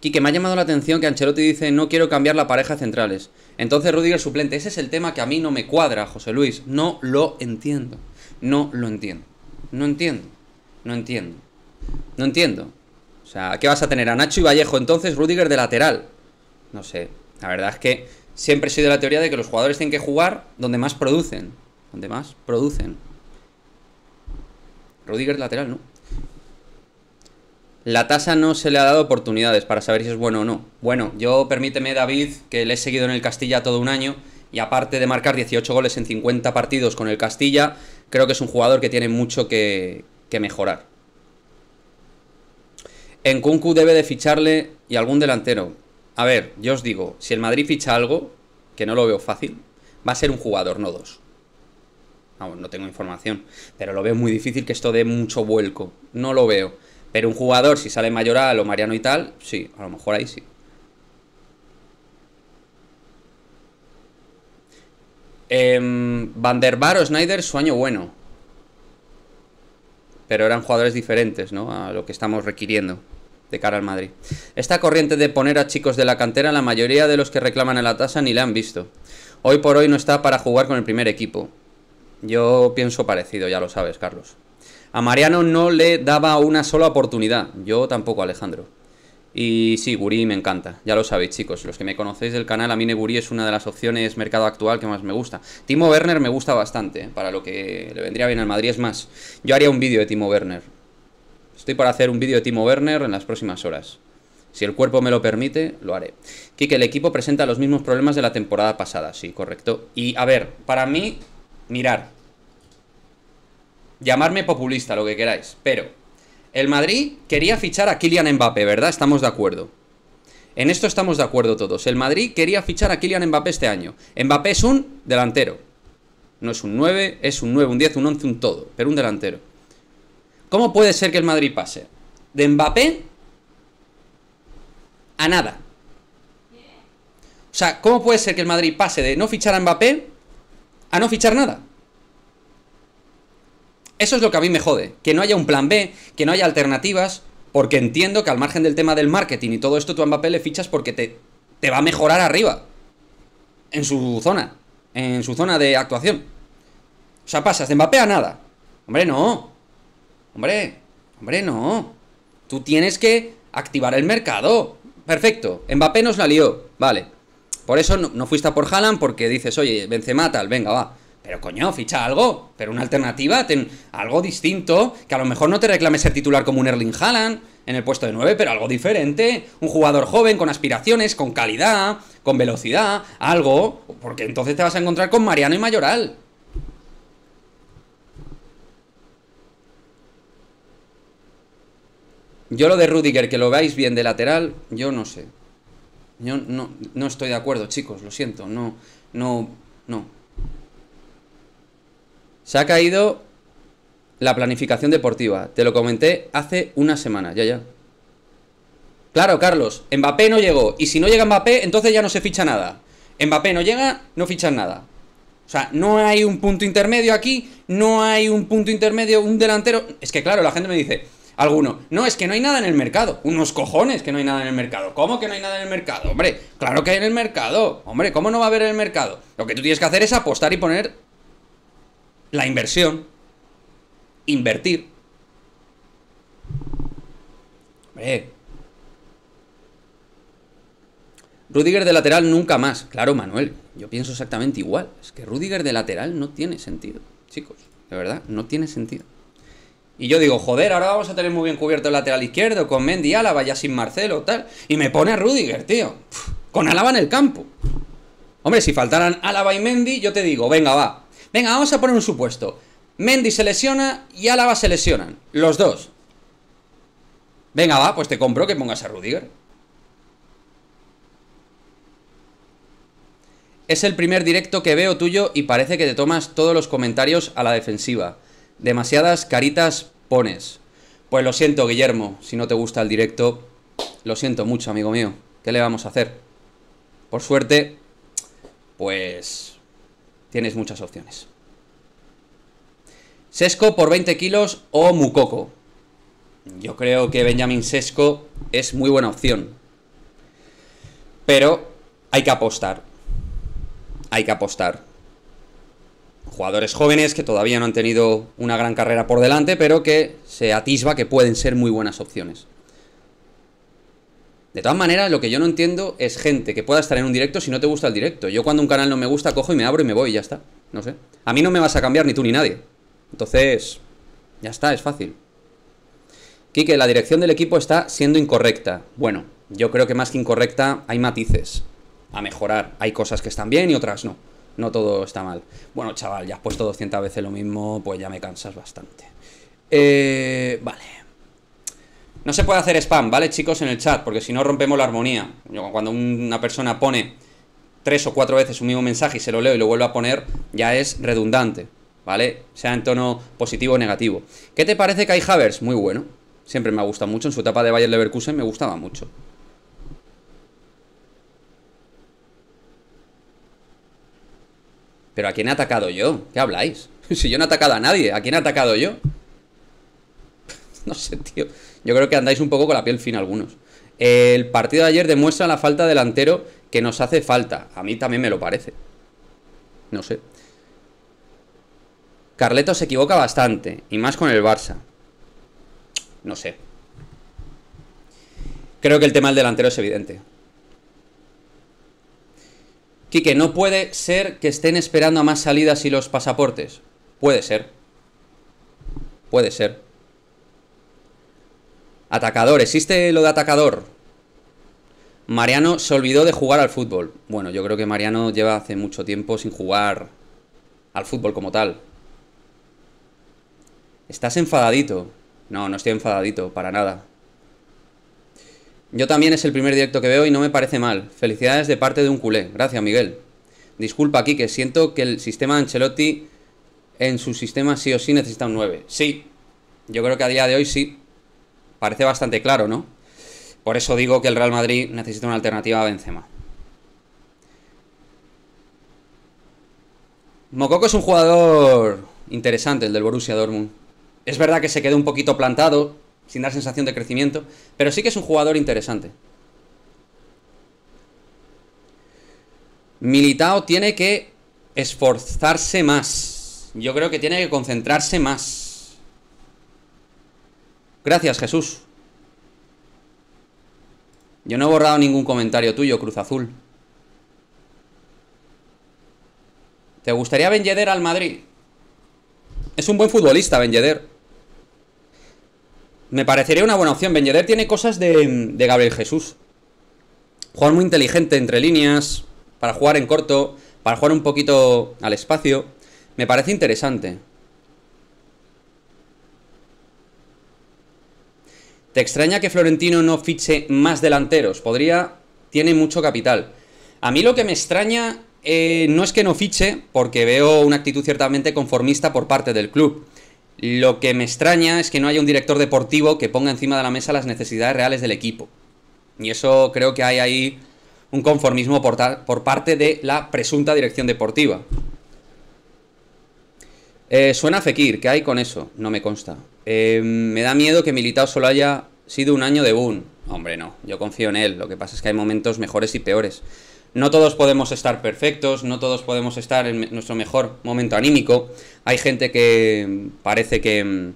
Quique, me ha llamado la atención que Ancelotti dice no quiero cambiar la pareja centrales. Entonces Rudiger suplente. Ese es el tema que a mí no me cuadra, José Luis. No lo entiendo. No lo entiendo. No entiendo. No entiendo. No entiendo. O sea, ¿qué vas a tener? A Nacho y Vallejo entonces, Rudiger de lateral. No sé. La verdad es que siempre he sido de la teoría de que los jugadores tienen que jugar donde más producen. Donde más producen. Rudiger lateral, ¿no? La tasa no se le ha dado oportunidades para saber si es bueno o no. Bueno, yo permíteme, David, que le he seguido en el Castilla todo un año y aparte de marcar 18 goles en 50 partidos con el Castilla, creo que es un jugador que tiene mucho que mejorar. En Kunku debe de ficharle y algún delantero. A ver, yo os digo, si el Madrid ficha algo, que no lo veo fácil, va a ser un jugador, no dos. Vamos, no tengo información, pero lo veo muy difícil que esto dé mucho vuelco. No lo veo. Pero un jugador, si sale Mayoral o Mariano y tal, sí, a lo mejor ahí sí. Eh, Van der o sueño bueno pero eran jugadores diferentes ¿no? a lo que estamos requiriendo de cara al Madrid. Esta corriente de poner a chicos de la cantera, la mayoría de los que reclaman a la tasa ni la han visto. Hoy por hoy no está para jugar con el primer equipo. Yo pienso parecido, ya lo sabes, Carlos. A Mariano no le daba una sola oportunidad, yo tampoco, Alejandro. Y sí, Guri me encanta, ya lo sabéis chicos, los que me conocéis del canal, a mí Neguri es una de las opciones mercado actual que más me gusta. Timo Werner me gusta bastante, eh, para lo que le vendría bien al Madrid es más. Yo haría un vídeo de Timo Werner. Estoy para hacer un vídeo de Timo Werner en las próximas horas. Si el cuerpo me lo permite, lo haré. Kike, el equipo presenta los mismos problemas de la temporada pasada, sí, correcto. Y a ver, para mí, mirar. Llamarme populista, lo que queráis, pero el Madrid quería fichar a Kylian Mbappé, ¿verdad? Estamos de acuerdo. En esto estamos de acuerdo todos. El Madrid quería fichar a Kylian Mbappé este año. Mbappé es un delantero. No es un 9, es un 9, un 10, un 11, un todo, pero un delantero. ¿Cómo puede ser que el Madrid pase? De Mbappé a nada. O sea, ¿cómo puede ser que el Madrid pase de no fichar a Mbappé a no fichar nada? Eso es lo que a mí me jode, que no haya un plan B, que no haya alternativas, porque entiendo que al margen del tema del marketing y todo esto, tú a Mbappé le fichas porque te, te va a mejorar arriba, en su zona, en su zona de actuación. O sea, pasas de Mbappé a nada. Hombre, no. Hombre, hombre, no. Tú tienes que activar el mercado. Perfecto. Mbappé nos la lió. Vale. Por eso no, fuiste a por Haaland porque dices, oye, Benzema tal, venga, va. Pero coño, ficha algo, pero una alternativa, algo distinto, que a lo mejor no te reclame ser titular como un Erling Haaland en el puesto de 9, pero algo diferente, un jugador joven con aspiraciones, con calidad, con velocidad, algo, porque entonces te vas a encontrar con Mariano y Mayoral. Yo lo de Rudiger, que lo veáis bien de lateral, yo no sé. Yo no, no estoy de acuerdo, chicos, lo siento, no, no, no. Se ha caído la planificación deportiva. Te lo comenté hace una semana, ya, ya. Claro, Carlos, Mbappé no llegó. Y si no llega Mbappé, entonces ya no se ficha nada. Mbappé no llega, no fichan nada. O sea, no hay un punto intermedio aquí, no hay un punto intermedio, un delantero. Es que claro, la gente me dice, alguno, no, es que no hay nada en el mercado. Unos cojones que no hay nada en el mercado. ¿Cómo que no hay nada en el mercado? Hombre, claro que hay en el mercado. Hombre, ¿cómo no va a haber en el mercado? Lo que tú tienes que hacer es apostar y poner la inversión, invertir. Hombre. Eh. Rudiger de lateral nunca más. Claro, Manuel, yo pienso exactamente igual. Es que Rudiger de lateral no tiene sentido, chicos. De verdad, no tiene sentido. Y yo digo, joder, ahora vamos a tener muy bien cubierto el lateral izquierdo con Mendy Álava, ya sin Marcelo, tal. Y me pone a Rudiger, tío. Con Álava en el campo. Hombre, si faltaran Álava y Mendy, yo te digo, venga, va. Venga, vamos a poner un supuesto. Mendy se lesiona y Álava se lesionan. Los dos. Venga, va, pues te compro que pongas a Rudiger. Es el primer directo que veo tuyo y parece que te tomas todos los comentarios a la defensiva. Demasiadas caritas pones. Pues lo siento, Guillermo, si no te gusta el directo, lo siento mucho, amigo mío. ¿Qué le vamos a hacer? Por suerte, pues tienes muchas opciones. Sesco por 20 kilos o Mucoco. Yo creo que Benjamin Sesco es muy buena opción. Pero hay que apostar. Hay que apostar. Jugadores jóvenes que todavía no han tenido una gran carrera por delante, pero que se atisba que pueden ser muy buenas opciones. De todas maneras, lo que yo no entiendo es gente que pueda estar en un directo si no te gusta el directo. Yo cuando un canal no me gusta, cojo y me abro y me voy y ya está. No sé. A mí no me vas a cambiar ni tú ni nadie. Entonces, ya está, es fácil. Quique, la dirección del equipo está siendo incorrecta. Bueno, yo creo que más que incorrecta hay matices a mejorar. Hay cosas que están bien y otras no. No todo está mal. Bueno, chaval, ya has puesto 200 veces lo mismo, pues ya me cansas bastante. Eh, vale. No se puede hacer spam, ¿vale, chicos? En el chat, porque si no rompemos la armonía. Cuando una persona pone tres o cuatro veces un mismo mensaje y se lo leo y lo vuelvo a poner, ya es redundante, ¿vale? Sea en tono positivo o negativo. ¿Qué te parece Kai Havers? Muy bueno. Siempre me ha gustado mucho. En su etapa de Bayer Leverkusen me gustaba mucho. ¿Pero a quién he atacado yo? ¿Qué habláis? Si yo no he atacado a nadie, ¿a quién he atacado yo? No sé, tío yo creo que andáis un poco con la piel fin algunos. El partido de ayer demuestra la falta delantero que nos hace falta. A mí también me lo parece. No sé. Carleto se equivoca bastante, y más con el Barça. No sé. Creo que el tema del delantero es evidente. Quique, no puede ser que estén esperando a más salidas y los pasaportes. Puede ser. Puede ser. Atacador, ¿existe lo de atacador? Mariano se olvidó de jugar al fútbol. Bueno, yo creo que Mariano lleva hace mucho tiempo sin jugar al fútbol como tal. ¿Estás enfadadito? No, no estoy enfadadito, para nada. Yo también es el primer directo que veo y no me parece mal. Felicidades de parte de un culé. Gracias, Miguel. Disculpa, Kike, siento que el sistema Ancelotti en su sistema sí o sí necesita un 9. Sí, yo creo que a día de hoy sí. Parece bastante claro, ¿no? Por eso digo que el Real Madrid necesita una alternativa a Benzema. Mococo es un jugador interesante, el del Borussia Dortmund. Es verdad que se quedó un poquito plantado, sin dar sensación de crecimiento, pero sí que es un jugador interesante. Militao tiene que esforzarse más. Yo creo que tiene que concentrarse más. Gracias, Jesús. Yo no he borrado ningún comentario tuyo, Cruz Azul. ¿Te gustaría Ben al Madrid? Es un buen futbolista, Ben Me parecería una buena opción. Ben tiene cosas de, de Gabriel Jesús. Jugar muy inteligente entre líneas, para jugar en corto, para jugar un poquito al espacio. Me parece interesante. ¿Te extraña que Florentino no fiche más delanteros? Podría, tiene mucho capital. A mí lo que me extraña eh, no es que no fiche, porque veo una actitud ciertamente conformista por parte del club. Lo que me extraña es que no haya un director deportivo que ponga encima de la mesa las necesidades reales del equipo. Y eso creo que hay ahí un conformismo por parte de la presunta dirección deportiva. Eh, suena Fekir, ¿qué hay con eso? No me consta. Eh, me da miedo que Militao solo haya sido un año de boom. Hombre, no, yo confío en él. Lo que pasa es que hay momentos mejores y peores. No todos podemos estar perfectos, no todos podemos estar en nuestro mejor momento anímico. Hay gente que parece que... Mm,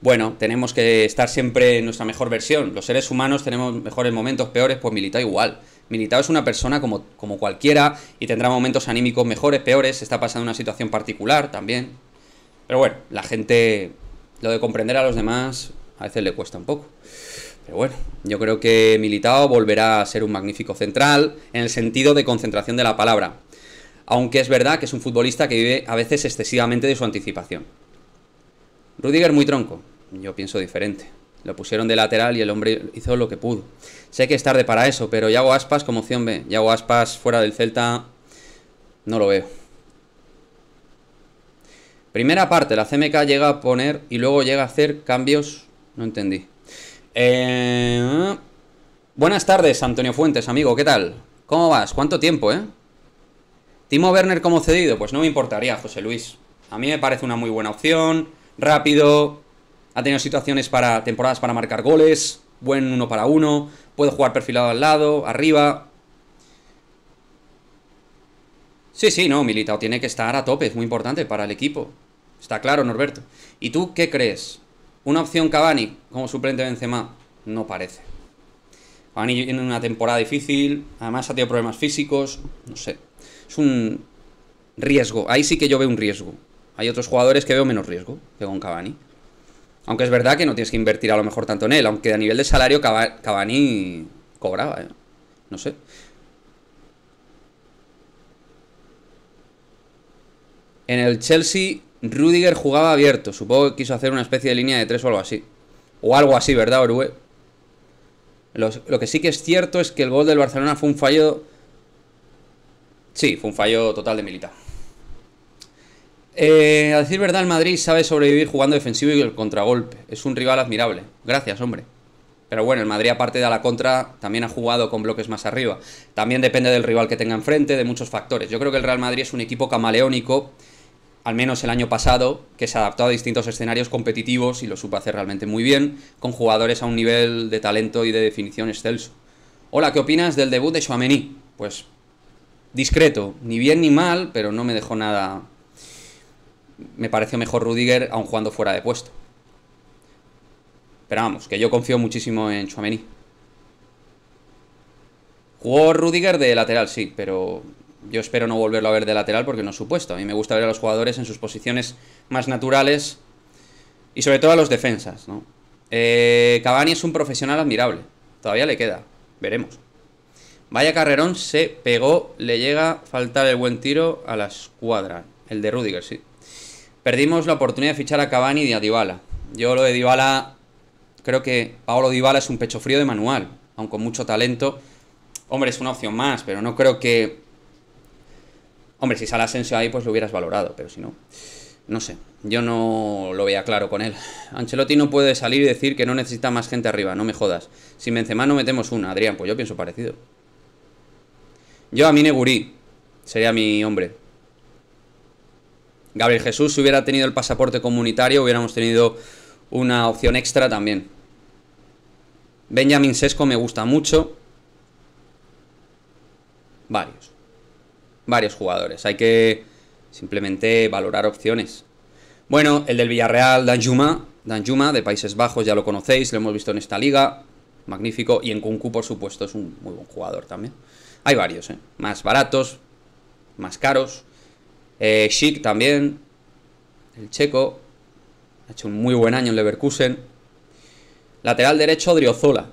bueno, tenemos que estar siempre en nuestra mejor versión. Los seres humanos tenemos mejores momentos, peores, pues Militao igual. Militao es una persona como, cualquiera y tendrá momentos anímicos mejores, peores, está pasando una situación particular también. Pero bueno, la gente, lo de comprender a los demás a veces le cuesta un poco. Pero bueno, yo creo que Militao volverá a ser un magnífico central en el sentido de concentración de la palabra. Aunque es verdad que es un futbolista que vive a veces excesivamente de su anticipación. Rudiger muy tronco, yo pienso diferente. Lo pusieron de lateral y el hombre hizo lo que pudo. Sé que es tarde para eso, pero hago Aspas como opción B. Yago Aspas fuera del Celta no lo veo. Primera parte, la CMK llega a poner y luego llega a hacer cambios. No entendí. Eh... Buenas tardes, Antonio Fuentes, amigo. ¿Qué tal? ¿Cómo vas? ¿Cuánto tiempo, eh? Timo Werner como cedido, pues no me importaría, José Luis. A mí me parece una muy buena opción. Rápido, ha tenido situaciones para temporadas para marcar goles, buen uno para uno, puede jugar perfilado al lado, arriba. Sí, sí, no, Militao tiene que estar a tope, es muy importante para el equipo. Está claro, Norberto. ¿Y tú qué crees? ¿Una opción Cavani como suplente de Benzema? No parece. Cavani tiene una temporada difícil, además ha tenido problemas físicos, no sé. Es un riesgo, ahí sí que yo veo un riesgo. Hay otros jugadores que veo menos riesgo que con Cavani. Aunque es verdad que no tienes que invertir a lo mejor tanto en él, aunque a nivel de salario Cavani cobraba, ¿eh? No sé. En el Chelsea, Rudiger jugaba abierto. Supongo que quiso hacer una especie de línea de tres o algo así. O algo así, ¿verdad, Orue? Lo, que sí que es cierto es que el gol del Barcelona fue un fallo... Sí, fue un fallo total de militar. Eh, a decir verdad, el Madrid sabe sobrevivir jugando defensivo y el contragolpe. Es un rival admirable. Gracias, hombre. Pero bueno, el Madrid, aparte de a la contra, también ha jugado con bloques más arriba. También depende del rival que tenga enfrente, de muchos factores. Yo creo que el Real Madrid es un equipo camaleónico, al menos el año pasado, que se adaptó a distintos escenarios competitivos y lo supo hacer realmente muy bien, con jugadores a un nivel de talento y de definición excelso. Hola, ¿qué opinas del debut de Chouameni? Pues discreto, ni bien ni mal, pero no me dejó nada me pareció mejor Rudiger aun jugando fuera de puesto. Pero vamos, que yo confío muchísimo en Chouameni. Jugó Rudiger de lateral, sí, pero yo espero no volverlo a ver de lateral porque no es su A mí me gusta ver a los jugadores en sus posiciones más naturales y sobre todo a los defensas, ¿no? Eh, Cavani es un profesional admirable. Todavía le queda. Veremos. Vaya carrerón se pegó. Le llega a faltar el buen tiro a la escuadra. El de Rudiger, sí. Perdimos la oportunidad de fichar a Cavani y a Dybala. Yo lo de Dybala, creo que Paolo Dybala es un pecho frío de manual, aunque con mucho talento. Hombre, es una opción más, pero no creo que... Hombre, si sale Asensio ahí, pues lo hubieras valorado, pero si no... No sé, yo no lo veía claro con él. Ancelotti no puede salir y decir que no necesita más gente arriba, no me jodas. Si Benzema no metemos una, Adrián, pues yo pienso parecido. Yo a mí Neguri sería mi hombre. Gabriel Jesús, si hubiera tenido el pasaporte comunitario, hubiéramos tenido una opción extra también. Benjamin Sesco me gusta mucho. Varios. Varios jugadores. Hay que simplemente valorar opciones. Bueno, el del Villarreal, Danjuma. Danjuma, de Países Bajos, ya lo conocéis, lo hemos visto en esta liga. Magnífico. Y en Kunku, por supuesto, es un muy buen jugador también. Hay varios, ¿eh? Más baratos, más caros. Eh, también, el checo, ha hecho un muy buen año en Leverkusen. Lateral derecho, Odriozola.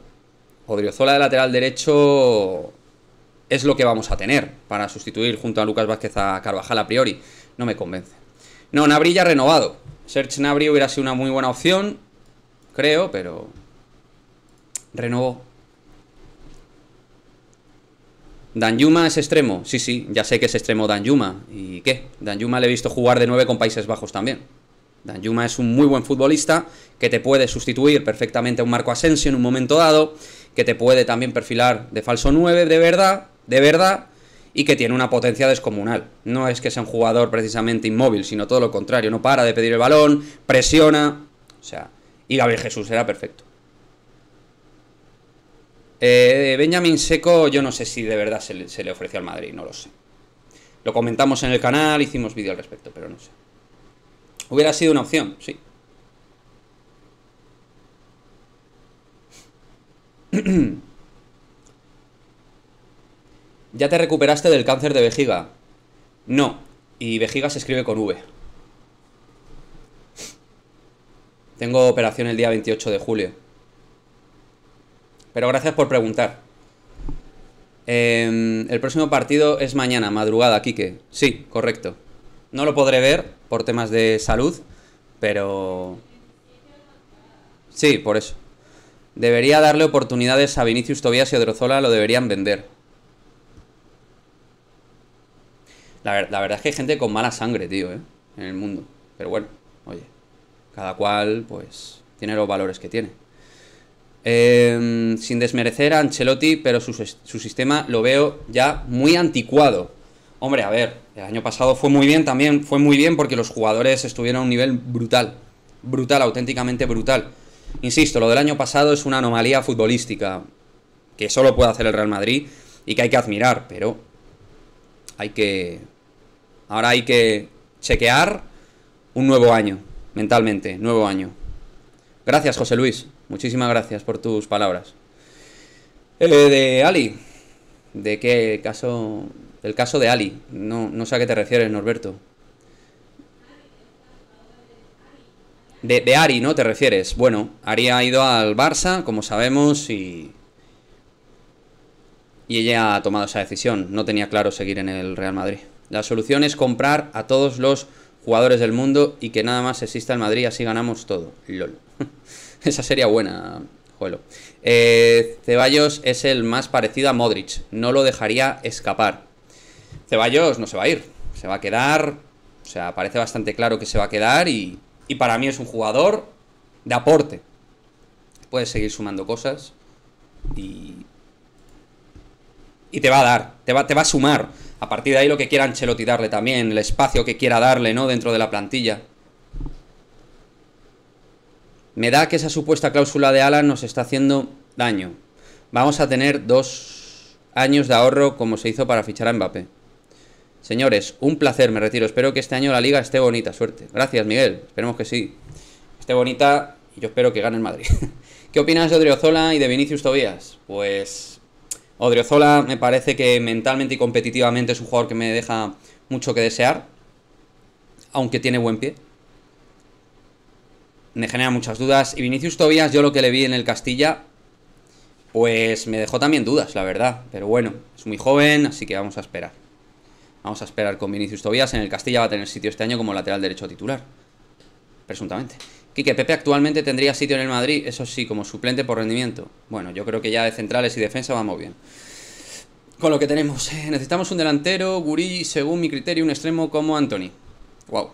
Odriozola de lateral derecho es lo que vamos a tener para sustituir junto a Lucas Vázquez a Carvajal a priori. No me convence. No, Nabri ya renovado. Serge Nabri hubiera sido una muy buena opción, creo, pero renovó. Yuma es extremo, sí, sí, ya sé que es extremo Dan Yuma. ¿Y qué? Danjuma le he visto jugar de 9 con Países Bajos también. Dan Yuma es un muy buen futbolista que te puede sustituir perfectamente a un Marco Asensio en un momento dado, que te puede también perfilar de falso 9 de verdad, de verdad, y que tiene una potencia descomunal. No es que sea un jugador precisamente inmóvil, sino todo lo contrario, no para de pedir el balón, presiona, o sea, y Gabriel Jesús era perfecto. Eh, Benjamin Seco, yo no sé si de verdad se le, se le ofreció al Madrid, no lo sé. Lo comentamos en el canal, hicimos vídeo al respecto, pero no sé. Hubiera sido una opción, sí. ¿Ya te recuperaste del cáncer de vejiga? No, y vejiga se escribe con V. Tengo operación el día 28 de julio. Pero gracias por preguntar. Em, el próximo partido es mañana, madrugada, Quique. Sí, correcto. No lo podré ver por temas de salud, pero... Sí, por eso. Debería darle oportunidades a Vinicius Tobias y Drozola, lo deberían vender. La, la verdad es que hay gente con mala sangre, tío, eh, en el mundo. Pero bueno, oye, cada cual pues tiene los valores que tiene. Em, sin desmerecer a Ancelotti, pero su, su, sistema lo veo ya muy anticuado. Hombre, a ver, el año pasado fue muy bien también, fue muy bien porque los jugadores estuvieron a un nivel brutal, brutal, auténticamente brutal. Insisto, lo del año pasado es una anomalía futbolística que solo puede hacer el Real Madrid y que hay que admirar, pero hay que... Ahora hay que chequear un nuevo año, mentalmente, nuevo año. Gracias, José Luis. Muchísimas gracias por tus palabras. Eh, de Ali. ¿De qué caso? El caso de Ali. No, no sé a qué te refieres, Norberto. De, de, Ari, ¿no? ¿Te refieres? Bueno, Ari ha ido al Barça, como sabemos, y... Y ella ha tomado esa decisión. No tenía claro seguir en el Real Madrid. La solución es comprar a todos los jugadores del mundo y que nada más exista el Madrid, así ganamos todo. LOL. Esa sería buena, Juelo. Eh, Ceballos es el más parecido a Modric. No lo dejaría escapar. Ceballos no se va a ir. Se va a quedar. O sea, parece bastante claro que se va a quedar. Y, para mí es un jugador de aporte. Puedes seguir sumando cosas. Y. Y te va a dar. Te va, te va a sumar. A partir de ahí lo que quiera Ancelotti darle también. El espacio que quiera darle, ¿no? Dentro de la plantilla. Me da que esa supuesta cláusula de ala nos está haciendo daño. Vamos a tener dos años de ahorro como se hizo para fichar a Mbappé. Señores, un placer, me retiro. Espero que este año la liga esté bonita. Suerte. Gracias, Miguel. Esperemos que sí. Esté bonita y yo espero que gane en Madrid. ¿Qué opinas de Odriozola y de Vinicius Tobías? Pues Odriozola me parece que mentalmente y competitivamente es un jugador que me deja mucho que desear, aunque tiene buen pie me genera muchas dudas. Y Vinicius Tobias, yo lo que le vi en el Castilla, pues me dejó también dudas, la verdad. Pero bueno, es muy joven, así que vamos a esperar. Vamos a esperar con Vinicius Tobias. En el Castilla va a tener sitio este año como lateral derecho titular. Presuntamente. Quique, Pepe actualmente tendría sitio en el Madrid, eso sí, como suplente por rendimiento. Bueno, yo creo que ya de centrales y defensa vamos bien. Con lo que tenemos, eh, necesitamos un delantero, gurí, según mi criterio, un extremo como Anthony. Wow.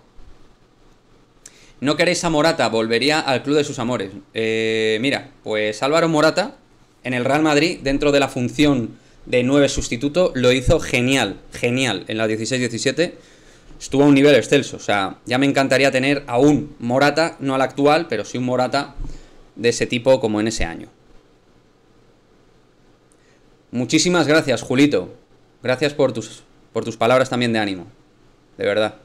No queréis a Morata, volvería al club de sus amores. Eh, mira, pues Álvaro Morata en el Real Madrid, dentro de la función de 9 sustituto, lo hizo genial, genial en la 16-17. Estuvo a un nivel excelso, o sea, ya me encantaría tener a un Morata, no al actual, pero sí un Morata de ese tipo como en ese año. Muchísimas gracias, Julito. Gracias por tus, por tus palabras también de ánimo. De verdad.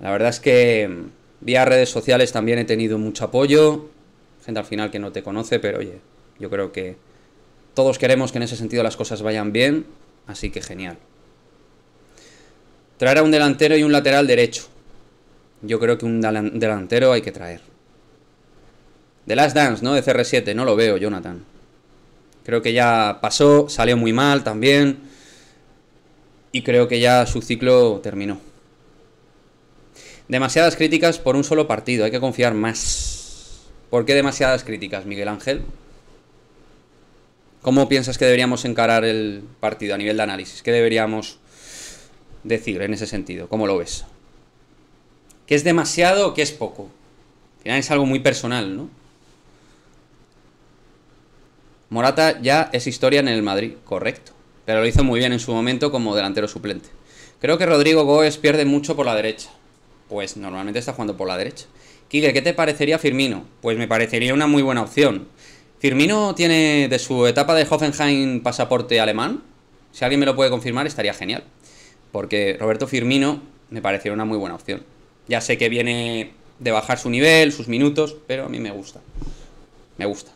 La verdad es que Vía redes sociales también he tenido mucho apoyo, gente al final que no te conoce, pero oye, yo creo que todos queremos que en ese sentido las cosas vayan bien, así que genial. Traer a un delantero y un lateral derecho. Yo creo que un delantero hay que traer. The Last Dance, ¿no? De CR7, no lo veo, Jonathan. Creo que ya pasó, salió muy mal también. Y creo que ya su ciclo terminó. Demasiadas críticas por un solo partido, hay que confiar más. ¿Por qué demasiadas críticas, Miguel Ángel? ¿Cómo piensas que deberíamos encarar el partido a nivel de análisis? ¿Qué deberíamos decir en ese sentido? ¿Cómo lo ves? ¿Qué es demasiado o qué es poco? Al final es algo muy personal, ¿no? Morata ya es historia en el Madrid, correcto. Pero lo hizo muy bien en su momento como delantero suplente. Creo que Rodrigo Góes pierde mucho por la derecha pues normalmente está jugando por la derecha. Kike, ¿qué te parecería Firmino? Pues me parecería una muy buena opción. Firmino tiene de su etapa de Hoffenheim pasaporte alemán. Si alguien me lo puede confirmar, estaría genial. Porque Roberto Firmino me parecería una muy buena opción. Ya sé que viene de bajar su nivel, sus minutos, pero a mí me gusta. Me gusta.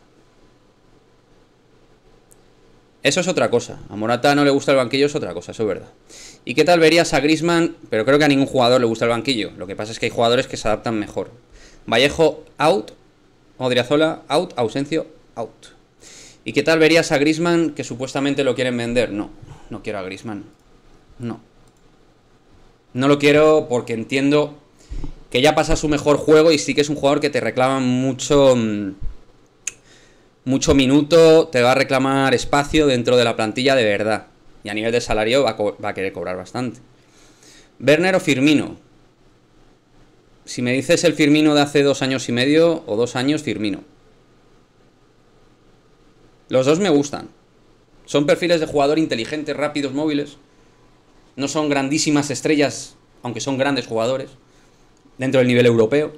Eso es otra cosa. A Morata no le gusta el banquillo, es otra cosa, eso es verdad. ¿Y qué tal verías a Grisman? Pero creo que a ningún jugador le gusta el banquillo. Lo que pasa es que hay jugadores que se adaptan mejor. Vallejo, out. Odriazola, out. Ausencio, out. ¿Y qué tal verías a Grisman que supuestamente lo quieren vender? No, no quiero a Grisman. No. No lo quiero porque entiendo que ya pasa su mejor juego y sí que es un jugador que te reclama mucho. Mm, mucho minuto, te va a reclamar espacio dentro de la plantilla de verdad y a nivel de salario va a, querer cobrar bastante. Werner o Firmino. Si me dices el Firmino de hace dos años y medio o dos años, Firmino. Los dos me gustan. Son perfiles de jugador inteligentes, rápidos, móviles. No son grandísimas estrellas, aunque son grandes jugadores, dentro del nivel europeo.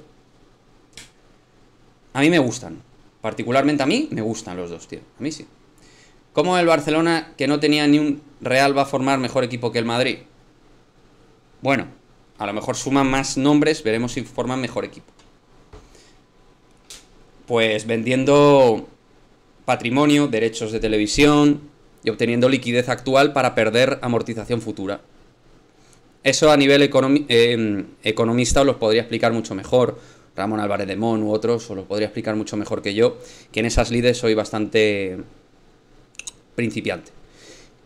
A mí me gustan. Particularmente a mí me gustan los dos, tío. A mí sí. Como el Barcelona, que no tenía ni un Real va a formar mejor equipo que el Madrid. Bueno, a lo mejor suman más nombres, veremos si forman mejor equipo. Pues vendiendo patrimonio, derechos de televisión y obteniendo liquidez actual para perder amortización futura. Eso a nivel em, economista os lo podría explicar mucho mejor. Ramón Álvarez de Mon u otros os lo podría explicar mucho mejor que yo, que en esas líderes soy bastante principiante.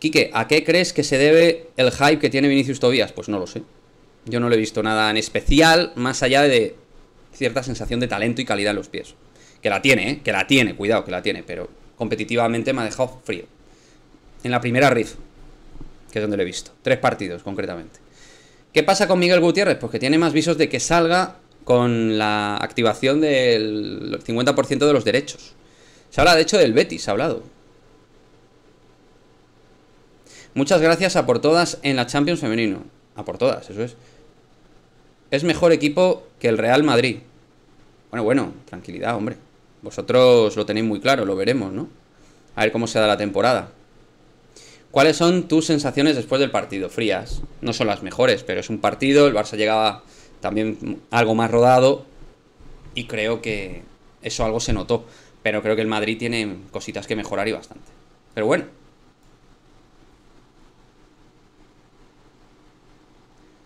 Quique, ¿a qué crees que se debe el hype que tiene Vinicius Tobías? Pues no lo sé. Yo no le he visto nada en especial, más allá de cierta sensación de talento y calidad en los pies. Que la tiene, ¿eh? Que la tiene, cuidado, que la tiene, pero competitivamente me ha dejado frío. En la primera riff, que es donde lo he visto. Tres partidos, concretamente. ¿Qué pasa con Miguel Gutiérrez? Pues que tiene más visos de que salga con la activación del 50% de los derechos. Se habla, de hecho, del Betis, ha hablado. Muchas gracias a por todas en la Champions femenino. A por todas, eso es. Es mejor equipo que el Real Madrid. Bueno, bueno, tranquilidad, hombre. Vosotros lo tenéis muy claro, lo veremos, ¿no? A ver cómo se da la temporada. ¿Cuáles son tus sensaciones después del partido? Frías. No son las mejores, pero es un partido. El Barça llegaba también algo más rodado. Y creo que eso algo se notó. Pero creo que el Madrid tiene cositas que mejorar y bastante. Pero bueno,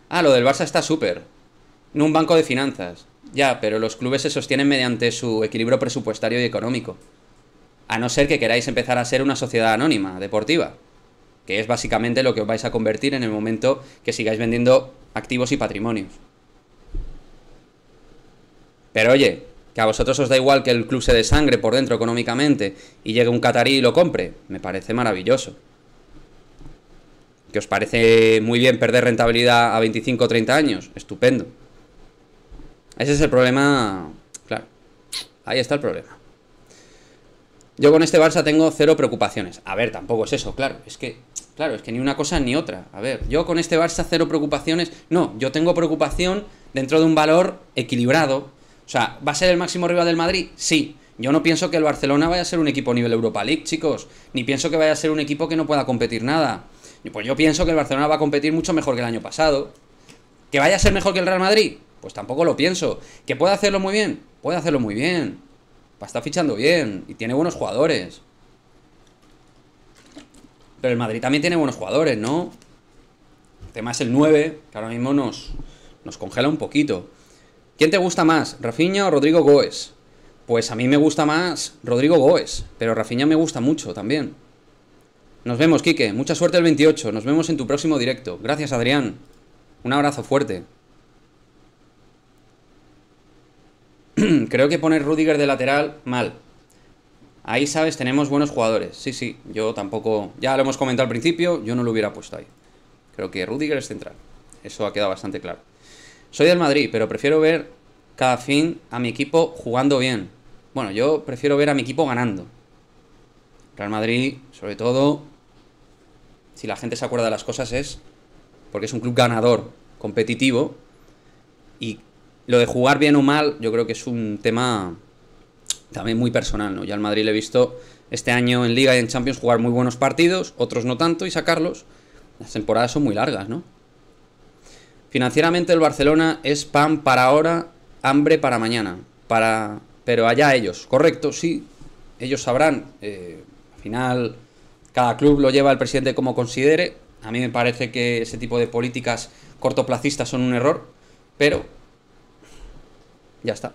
Ah, lo del Barça está súper. No un banco de finanzas. Ya, pero los clubes se sostienen mediante su equilibrio presupuestario y económico. A no ser que queráis empezar a ser una sociedad anónima, deportiva. Que es básicamente lo que os vais a convertir en el momento que sigáis vendiendo activos y patrimonios. Pero oye, que a vosotros os da igual que el club se desangre por dentro económicamente y llegue un catarí y lo compre, me parece maravilloso que os parece muy bien perder rentabilidad a 25 o 30 años, estupendo. Ese es el problema, claro, ahí está el problema. Yo con este Barça tengo cero preocupaciones. A ver, tampoco es eso, claro, es que Claro, es que ni una cosa ni otra. A ver, yo con este Barça cero preocupaciones. No, yo tengo preocupación dentro de un valor equilibrado. O sea, ¿va a ser el máximo rival del Madrid? Sí. Yo no pienso que el Barcelona vaya a ser un equipo a nivel Europa League, chicos. Ni pienso que vaya a ser un equipo que no pueda competir nada. Pues yo pienso que el Barcelona va a competir mucho mejor que el año pasado. ¿Que vaya a ser mejor que el Real Madrid? Pues tampoco lo pienso. ¿Que puede hacerlo muy bien? Puede hacerlo muy bien. Está fichando bien y tiene buenos jugadores. Pero el Madrid también tiene buenos jugadores, ¿no? El tema es el 9, que ahora mismo nos, nos congela un poquito. ¿Quién te gusta más, Rafinha o Rodrigo Goes? Pues a mí me gusta más Rodrigo Goes, pero Rafinha me gusta mucho también. Nos vemos, Quique. Mucha suerte el 28. Nos vemos en tu próximo directo. Gracias, Adrián. Un abrazo fuerte. Creo que poner Rudiger de lateral, mal. Ahí, sabes, tenemos buenos jugadores. Sí, sí, yo tampoco... Ya lo hemos comentado al principio, yo no lo hubiera puesto ahí. Creo que Rudiger es central. Eso ha quedado bastante claro. Soy del Madrid, pero prefiero ver cada fin a mi equipo jugando bien. Bueno, yo prefiero ver a mi equipo ganando. Real Madrid, sobre todo, si la gente se acuerda de las cosas es porque es un club ganador, competitivo, y lo de jugar bien o mal, yo creo que es un tema también muy personal, ¿no? Ya al Madrid le he visto este año en Liga y en Champions jugar muy buenos partidos, otros no tanto, y sacarlos. Las temporadas son muy largas, ¿no? Financieramente el Barcelona es pan para ahora, hambre para mañana. Para... Pero allá ellos, correcto, sí. Ellos sabrán. Eh, al final cada club lo lleva el presidente como considere. A mí me parece que ese tipo de políticas cortoplacistas son un error, pero ya está.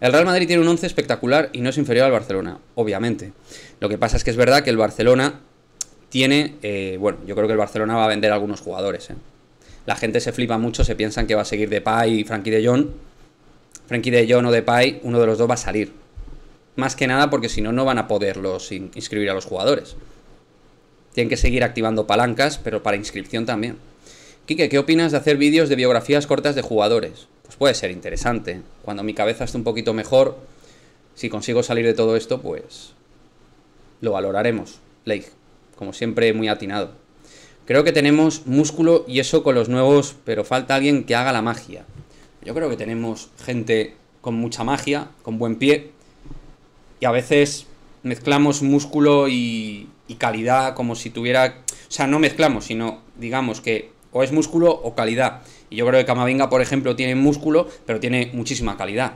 El Real Madrid tiene un 11 espectacular y no es inferior al Barcelona, obviamente. Lo que pasa es que es verdad que el Barcelona tiene, eh, bueno, yo creo que el Barcelona va a vender algunos jugadores. ¿eh? La gente se flipa mucho, se piensan que va a seguir de Depay y Frankie de Jong. Frankie de Jong o Depay, uno de los dos va a salir. Más que nada porque si no, no van a poderlos inscribir a los jugadores. Tienen que seguir activando palancas, pero para inscripción también. Quique, ¿qué opinas de hacer vídeos de biografías cortas de jugadores? Pues puede ser interesante. Cuando mi cabeza esté un poquito mejor, si consigo salir de todo esto, pues lo valoraremos. Lake, como siempre, muy atinado. Creo que tenemos músculo y eso con los nuevos, pero falta alguien que haga la magia. Yo creo que tenemos gente con mucha magia, con buen pie, y a veces mezclamos músculo y, y calidad, como si tuviera... O sea, no mezclamos, sino digamos que o es músculo o calidad. Y yo creo que Camavinga, por ejemplo, tiene músculo, pero tiene muchísima calidad.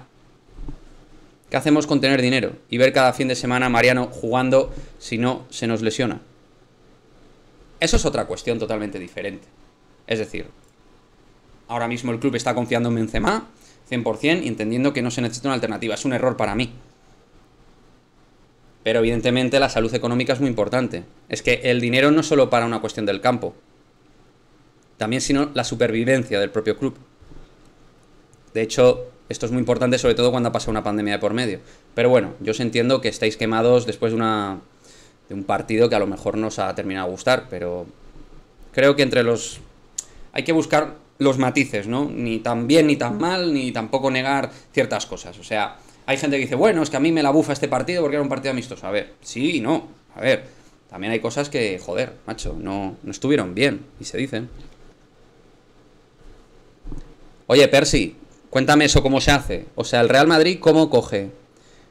¿Qué hacemos con tener dinero? Y ver cada fin de semana a Mariano jugando si no se nos lesiona. Eso es otra cuestión totalmente diferente. Es decir, ahora mismo el club está confiando en Benzema 100% y entendiendo que no se necesita una alternativa. Es un error para mí. Pero evidentemente la salud económica es muy importante. Es que el dinero no solo para una cuestión del campo, también sino la supervivencia del propio club. De hecho, esto es muy importante sobre todo cuando ha pasado una pandemia de por medio. Pero bueno, yo os entiendo que estáis quemados después de, una, de un partido que a lo mejor no os ha terminado a gustar, pero creo que entre los... Hay que buscar los matices, ¿no? Ni tan bien ni tan mal, ni tampoco negar ciertas cosas. O sea, hay gente que dice, bueno, es que a mí me la bufa este partido porque era un partido amistoso. A ver, sí y no. A ver, también hay cosas que, joder, macho, no, no estuvieron bien y se dicen. Oye, Percy, cuéntame eso cómo se hace. O sea, el Real Madrid cómo coge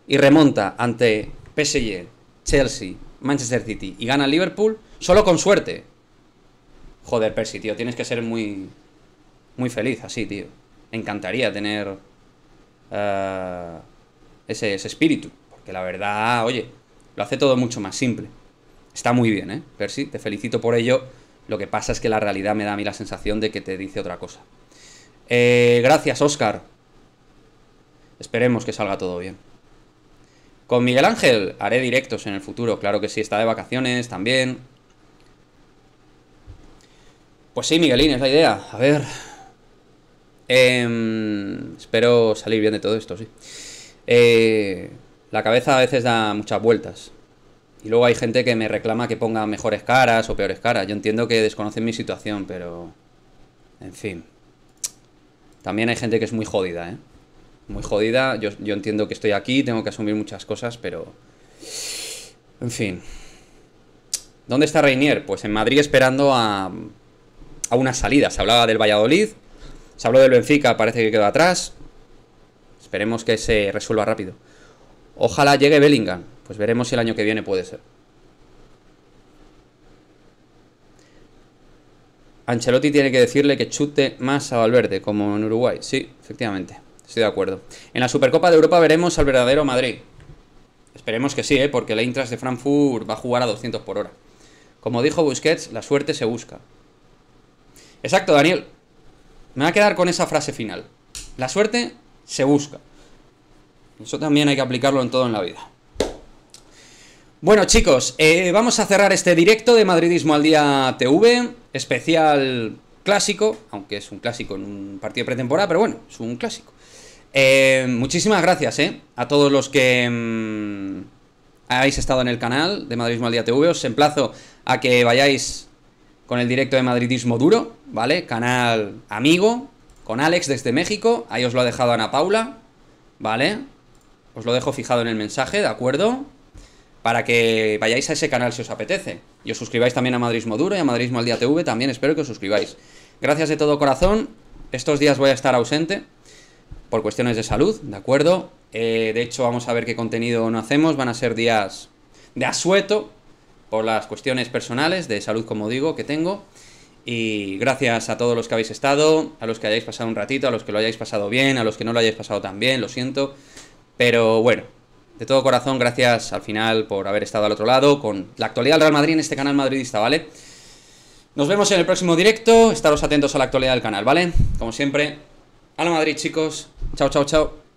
y remonta ante PSG, Chelsea, Manchester City y gana el Liverpool solo con suerte. Joder, Percy, tío, tienes que ser muy, muy feliz así, tío. encantaría tener... Eh, ese, espíritu. Porque la verdad, oye, lo hace todo mucho más simple. Está muy bien, ¿eh? Percy, te felicito por ello. Lo que pasa es que la realidad me da a mí la sensación de que te dice otra cosa. Eh, gracias, Oscar. Esperemos que salga todo bien. Con Miguel Ángel haré directos en el futuro. Claro que sí, está de vacaciones también. Pues sí, Miguelín, es la idea. A ver. Em, espero salir bien de todo esto, sí. Eh, la cabeza a veces da muchas vueltas. Y luego hay gente que me reclama que ponga mejores caras o peores caras. Yo entiendo que desconocen mi situación, pero... En fin. También hay gente que es muy jodida, ¿eh? Muy jodida. Yo, entiendo que estoy aquí, tengo que asumir muchas cosas, pero... En fin. ¿Dónde está Reinier? Pues en Madrid esperando a, a una salida. Se hablaba del Valladolid, se habló del Benfica, parece que quedó atrás. Esperemos que se resuelva rápido. Ojalá llegue Bellingham. Pues veremos si el año que viene puede ser. Ancelotti tiene que decirle que chute más a Valverde, como en Uruguay. Sí, efectivamente. Estoy de acuerdo. En la Supercopa de Europa veremos al verdadero Madrid. Esperemos que sí, ¿eh? porque la Intras de Frankfurt va a jugar a 200 por hora. Como dijo Busquets, la suerte se busca. Exacto, Daniel. Me va a quedar con esa frase final. La suerte se busca. Eso también hay que aplicarlo en todo en la vida. Bueno chicos, eh, vamos a cerrar este directo de Madridismo al Día TV, especial clásico, aunque es un clásico en un partido pretemporada, pero bueno, es un clásico. Eh, muchísimas gracias eh, a todos los que mm, hayáis estado en el canal de Madridismo al Día TV, os emplazo a que vayáis con el directo de Madridismo Duro, ¿vale? Canal amigo, con Alex desde México, ahí os lo ha dejado Ana Paula, ¿vale? Os lo dejo fijado en el mensaje, ¿de acuerdo? Para que vayáis a ese canal si os apetece. Y os suscribáis también a Madrismo Duro y a Madrismo al Día TV, también espero que os suscribáis. Gracias de todo corazón, estos días voy a estar ausente por cuestiones de salud, ¿de acuerdo? Eh, de hecho, vamos a ver qué contenido no hacemos, van a ser días de asueto por las cuestiones personales, de salud como digo, que tengo. Y gracias a todos los que habéis estado, a los que hayáis pasado un ratito, a los que lo hayáis pasado bien, a los que no lo hayáis pasado tan bien, lo siento. Pero bueno, de todo corazón, gracias al final por haber estado al otro lado con la actualidad del Real Madrid en este canal madridista, ¿vale? Nos vemos en el próximo directo, estaros atentos a la actualidad del canal, ¿vale? Como siempre, a la Madrid, chicos. Chao, chao, chao.